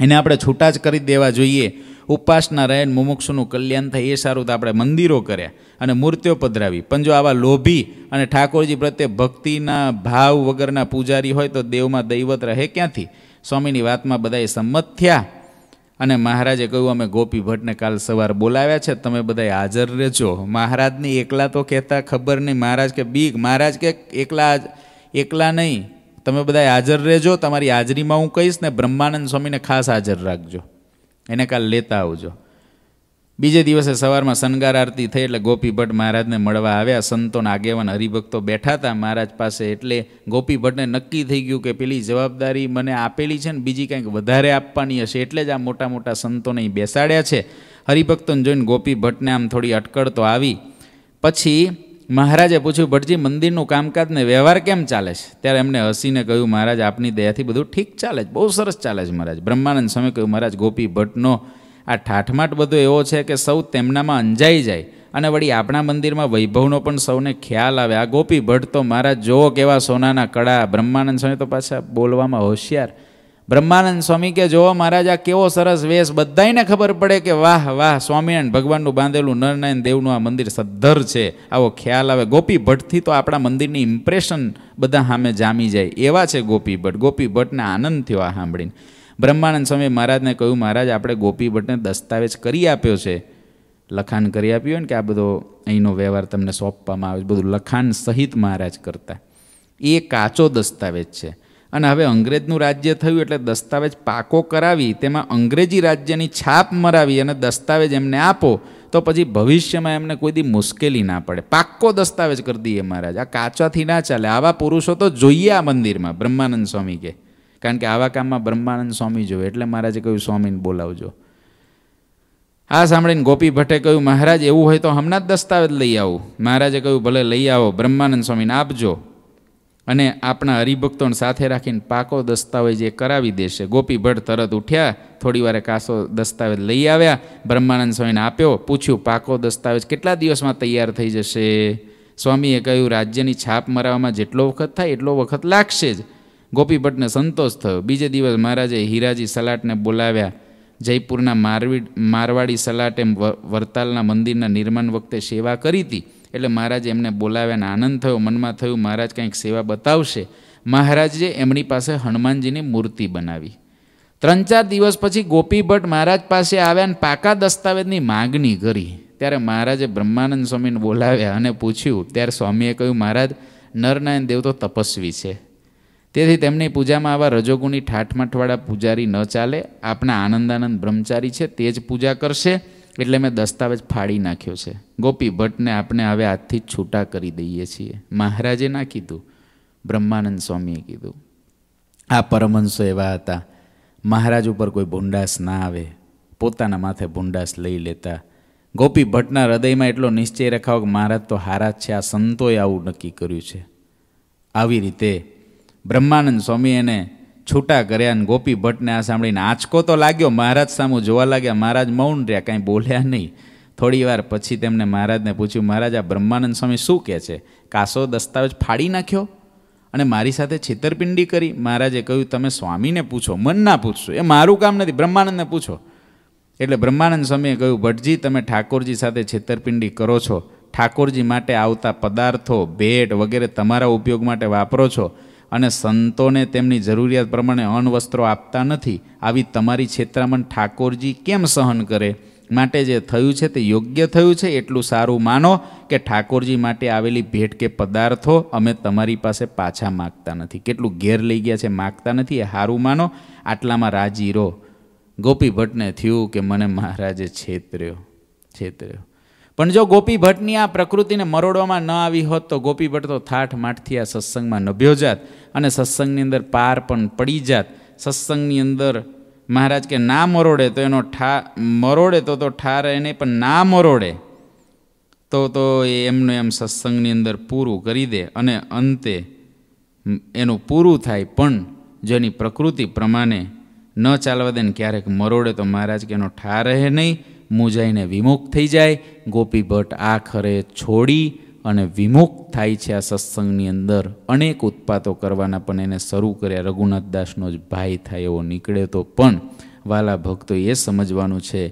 એને આપણે છૂટા જ કરી દેવા જોઈએ ઉપાસના રહે મુમુક્ષુનું કલ્યાણ થાય એ સારું તો આપણે મંદિરો કર્યા અને મૂર્તિઓ પધરાવી પણ જો આવા લોભી અને ઠાકોરજી પ્રત્યે ભક્તિના ભાવ વગરના પૂજારી હોય તો દેવમાં દૈવત રહે ક્યાંથી સ્વામીની વાતમાં બધાએ સંમત થયા અને મહારાજે કહ્યું અમે ગોપી ભટ્ટને કાલ સવાર બોલાવ્યા છે તમે બધા હાજર રહેજો મહારાજની એકલા તો કહેતા ખબર નહીં મહારાજ કે બીક મહારાજ કે એકલા એકલા નહીં તમે બધા હાજર રહેજો તમારી હાજરીમાં હું કહીશ ને બ્રહ્માનંદ સ્વામીને ખાસ હાજર રાખજો એને કાલ લેતા આવજો બીજે દિવસે સવારમાં શનગાર આરતી થઈ એટલે ગોપી ભટ્ટ મહારાજને મળવા આવ્યા સંતોના આગેવાન હરિભક્તો બેઠા હતા મહારાજ પાસે એટલે ગોપી ભટ્ટને નક્કી થઈ ગયું કે પેલી જવાબદારી મને આપેલી છે ને બીજી કંઈક વધારે આપવાની હશે એટલે જ આ મોટા મોટા સંતોને બેસાડ્યા છે હરિભક્તોને જોઈને ગોપી ભટ્ટને આમ થોડી અટકળ તો આવી પછી મહારાજે પૂછ્યું ભટ્ટજી મંદિરનું કામકાજ ને વ્યવહાર કેમ ચાલે છે ત્યારે એમને હસીને કહ્યું મહારાજ આપની દયાથી બધું ઠીક ચાલે છે બહુ સરસ ચાલે છે મહારાજ બ્રહ્માનંદ સ્વામી કહ્યું મહારાજ ગોપી ભટ્ટનો આ ઠાઠમાટ બધો એવો છે કે સૌ તેમનામાં અંજાઈ જાય અને વળી આપણા મંદિરમાં વૈભવનો પણ સૌને ખ્યાલ આવે આ ગોપી ભટ્ટ તો મારા જો કેવા સોનાના કડા બ્રહ્માનંદ સ્વામી તો પાછા બોલવામાં હોશિયાર બ્રહ્માનંદ સ્વામી કે જો મહારાજ આ કેવો સરસ વેશ બધાને ખબર પડે કે વાહ વાહ સ્વામિનારાયણ ભગવાનનું બાંધેલું નરનારાયણ દેવનું આ મંદિર સદ્ધર છે આવો ખ્યાલ આવે ગોપી ભટ્ટથી તો આપણા મંદિરની ઇમ્પ્રેશન બધા સામે જામી જાય એવા છે ગોપી ભટ્ટ ગોપી ભટ્ટને આનંદ થયો આ સાંભળીને બ્રહ્માનંદ સ્વામી મહારાજને કહ્યું મહારાજ આપણે ગોપી ભટ્ટને દસ્તાવેજ કરી આપ્યો છે લખાણ કરી આપ્યું ને કે આ બધો અહીંનો વ્યવહાર તમને સોંપવામાં આવે છે બધું લખાણ સહિત મહારાજ કરતા એ કાચો દસ્તાવેજ છે અને હવે અંગ્રેજનું રાજ્ય થયું એટલે દસ્તાવેજ પાકો કરાવી તેમાં અંગ્રેજી રાજ્યની છાપ મરાવી અને દસ્તાવેજ એમને આપો તો પછી ભવિષ્યમાં એમને કોઈ દી મુશ્કેલી ના પડે પાક્કો દસ્તાવેજ કરી દઈએ મહારાજ આ કાચાથી ના ચાલે આવા પુરુષો તો જોઈએ આ મંદિરમાં બ્રહ્માનંદ સ્વામી કે કારણ કે આવા કામમાં બ્રહ્માનંદ સ્વામી જોવે એટલે મહારાજે કહ્યું સ્વામીને બોલાવજો આ સાંભળીને ગોપી ભટ્ટે કહ્યું મહારાજ એવું હોય તો હમણાં જ દસ્તાવેજ લઈ આવું મહારાજે કહ્યું ભલે લઈ આવો બ્રહ્માનંદ સ્વામીને આપજો અને આપણા હરિભક્તોને સાથે રાખીને પાકો દસ્તાવેજ એ કરાવી દેશે ગોપી ભટ્ટ તરત ઉઠ્યા થોડી વારે કાસો દસ્તાવેજ લઈ આવ્યા બ્રહ્માનંદ સ્વામીને આપ્યો પૂછ્યું પાકો દસ્તાવેજ કેટલા દિવસમાં તૈયાર થઈ જશે સ્વામીએ કહ્યું રાજ્યની છાપ મરાવવામાં જેટલો વખત થાય એટલો વખત લાગશે જ ગોપી ભટ્ટને સંતોષ થયો બીજે દિવસ મહારાજે હીરાજી સલાટને બોલાવ્યા જયપુરના મારવી મારવાડી સલાટે વરતાલના મંદિરના નિર્માણ વખતે સેવા કરી હતી એટલે મહારાજ એમને બોલાવ્યાને આનંદ થયો મનમાં થયું મહારાજ કંઈક સેવા બતાવશે મહારાજે એમની પાસે હનુમાનજીની મૂર્તિ બનાવી ત્રણ ચાર દિવસ પછી ગોપી ભટ્ટ મહારાજ પાસે આવ્યા અને પાકા દસ્તાવેજની માગણી કરી ત્યારે મહારાજે બ્રહ્માનંદ સ્વામીને બોલાવ્યા અને પૂછ્યું ત્યારે સ્વામીએ કહ્યું મહારાજ નરનારાયણ દેવ તો તપસ્વી છે તેથી તેમની પૂજામાં આવા રજોગુણી ઠાઠમઠવાળા પૂજારી ન ચાલે આપના આનંદાનંદ બ્રહ્મચારી છે તે જ પૂજા કરશે એટલે મેં દસ્તાવેજ ફાડી નાખ્યો છે ગોપી ભટ્ટને આપણે હવે હાથથી છૂટા કરી દઈએ છીએ મહારાજે ના કીધું બ્રહ્માનંદ સ્વામીએ કીધું આ પરમહંસો એવા હતા મહારાજ ઉપર કોઈ ભૂંડાસ ના આવે પોતાના માથે ભૂંડાસ લઈ લેતા ગોપી ભટ્ટના હૃદયમાં એટલો નિશ્ચય રખાવો કે મહારાજ તો હારા છે આ સંતોએ આવું નક્કી કર્યું છે આવી રીતે બ્રહ્માનંદ સ્વામી એને છૂટા કર્યા અને ગોપી ભટ્ટને આ સાંભળીને આંચકો તો લાગ્યો મહારાજ સામું જોવા લાગ્યા મહારાજ મૌન રહ્યા કાંઈ બોલ્યા નહીં થોડી વાર પછી તેમને મહારાજને પૂછ્યું મહારાજ આ બ્રહ્માનંદ સ્વામી શું કહે છે કાસો દસ્તાવેજ ફાડી નાખ્યો અને મારી સાથે છેતરપિંડી કરી મહારાજે કહ્યું તમે સ્વામીને પૂછો મન ના પૂછશો એ મારું કામ નથી બ્રહ્માનંદને પૂછો એટલે બ્રહ્માનંદ સ્વામીએ કહ્યું ભટ્ટજી તમે ઠાકોરજી સાથે છેતરપિંડી કરો છો ઠાકોરજી માટે આવતા પદાર્થો ભેટ વગેરે તમારા ઉપયોગ માટે વાપરો છો અને સંતોને તેમની જરૂરિયાત પ્રમાણે અન્ન વસ્ત્રો આપતા નથી આવી તમારી છેતરામણ ઠાકોરજી કેમ સહન કરે માટે જે થયું છે તે યોગ્ય થયું છે એટલું સારું માનો કે ઠાકોરજી માટે આવેલી ભેટ કે પદાર્થો અમે તમારી પાસે પાછા માગતા નથી કેટલું ઘેર લઈ ગયા છે માગતા નથી એ સારું માનો આટલામાં રાજી રહો ગોપી ભટ્ટને થયું કે મને મહારાજે છેતર્યો છેતર્યો પણ જો ગોપી ભટ્ટની આ પ્રકૃતિને મરોડવામાં ન આવી હોત તો ગોપી ભટ્ટ તો થાઠ માઠથી આ સત્સંગમાં નભ્યો જાત અને સત્સંગની અંદર પાર પણ પડી જાત સત્સંગની અંદર મહારાજ કે ના મરોડે તો એનો ઠા મરોડે તો તો ઠાર એને પણ ના મરોડે તો તો એ એમનું એમ સત્સંગની અંદર પૂરું કરી દે અને અંતે એનું પૂરું થાય પણ જેની પ્રકૃતિ પ્રમાણે ન ચાલવા દે ને ક્યારેક મરોડે તો મહારાજ કે એનો ઠા રહે નહીં મૂંઝાઈને વિમુખ થઈ જાય ગોપી ભટ્ટ આખરે છોડી અને વિમુખ થાય છે આ સત્સંગની અંદર અનેક ઉત્પાતો કરવાના પણ એને શરૂ કર્યા રઘુનાથ દાસનો જ ભાઈ થાય એવો નીકળે તો પણ વાલા ભક્તો એ સમજવાનું છે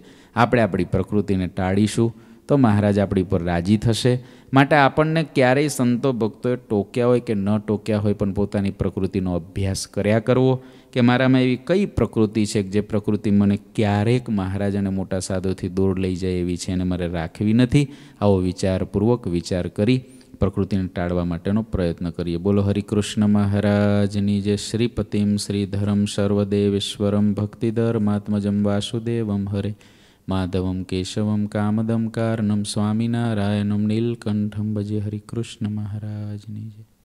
આપણે આપણી પ્રકૃતિને ટાળીશું તો મહારાજ આપણી પર રાજી થશે માટે આપણને ક્યારેય સંતો ભક્તોએ ટોક્યા હોય કે ન ટોક્યા હોય પણ પોતાની પ્રકૃતિનો અભ્યાસ કર્યા કરવો કે મારામાં એવી કઈ પ્રકૃતિ છે જે પ્રકૃતિ મને ક્યારેક મહારાજ અને મોટા સાધુથી દૂર લઈ જાય એવી છે અને મારે રાખવી નથી આવો વિચારપૂર્વક વિચાર કરી પ્રકૃતિને ટાળવા માટેનો પ્રયત્ન કરીએ બોલો હરિકૃષ્ણ મહારાજની જે શ્રીપતિમ શ્રીધરમ સર્વદેવેશ્વરમ ભક્તિધર માત્મજમ વાસુદેવમ હરે માધવમ કેશવમ કામદમ કારણમ સ્વામિનારાયણમ નીલકંઠમ ભજે હરિકૃષ્ણ મહારાજની જય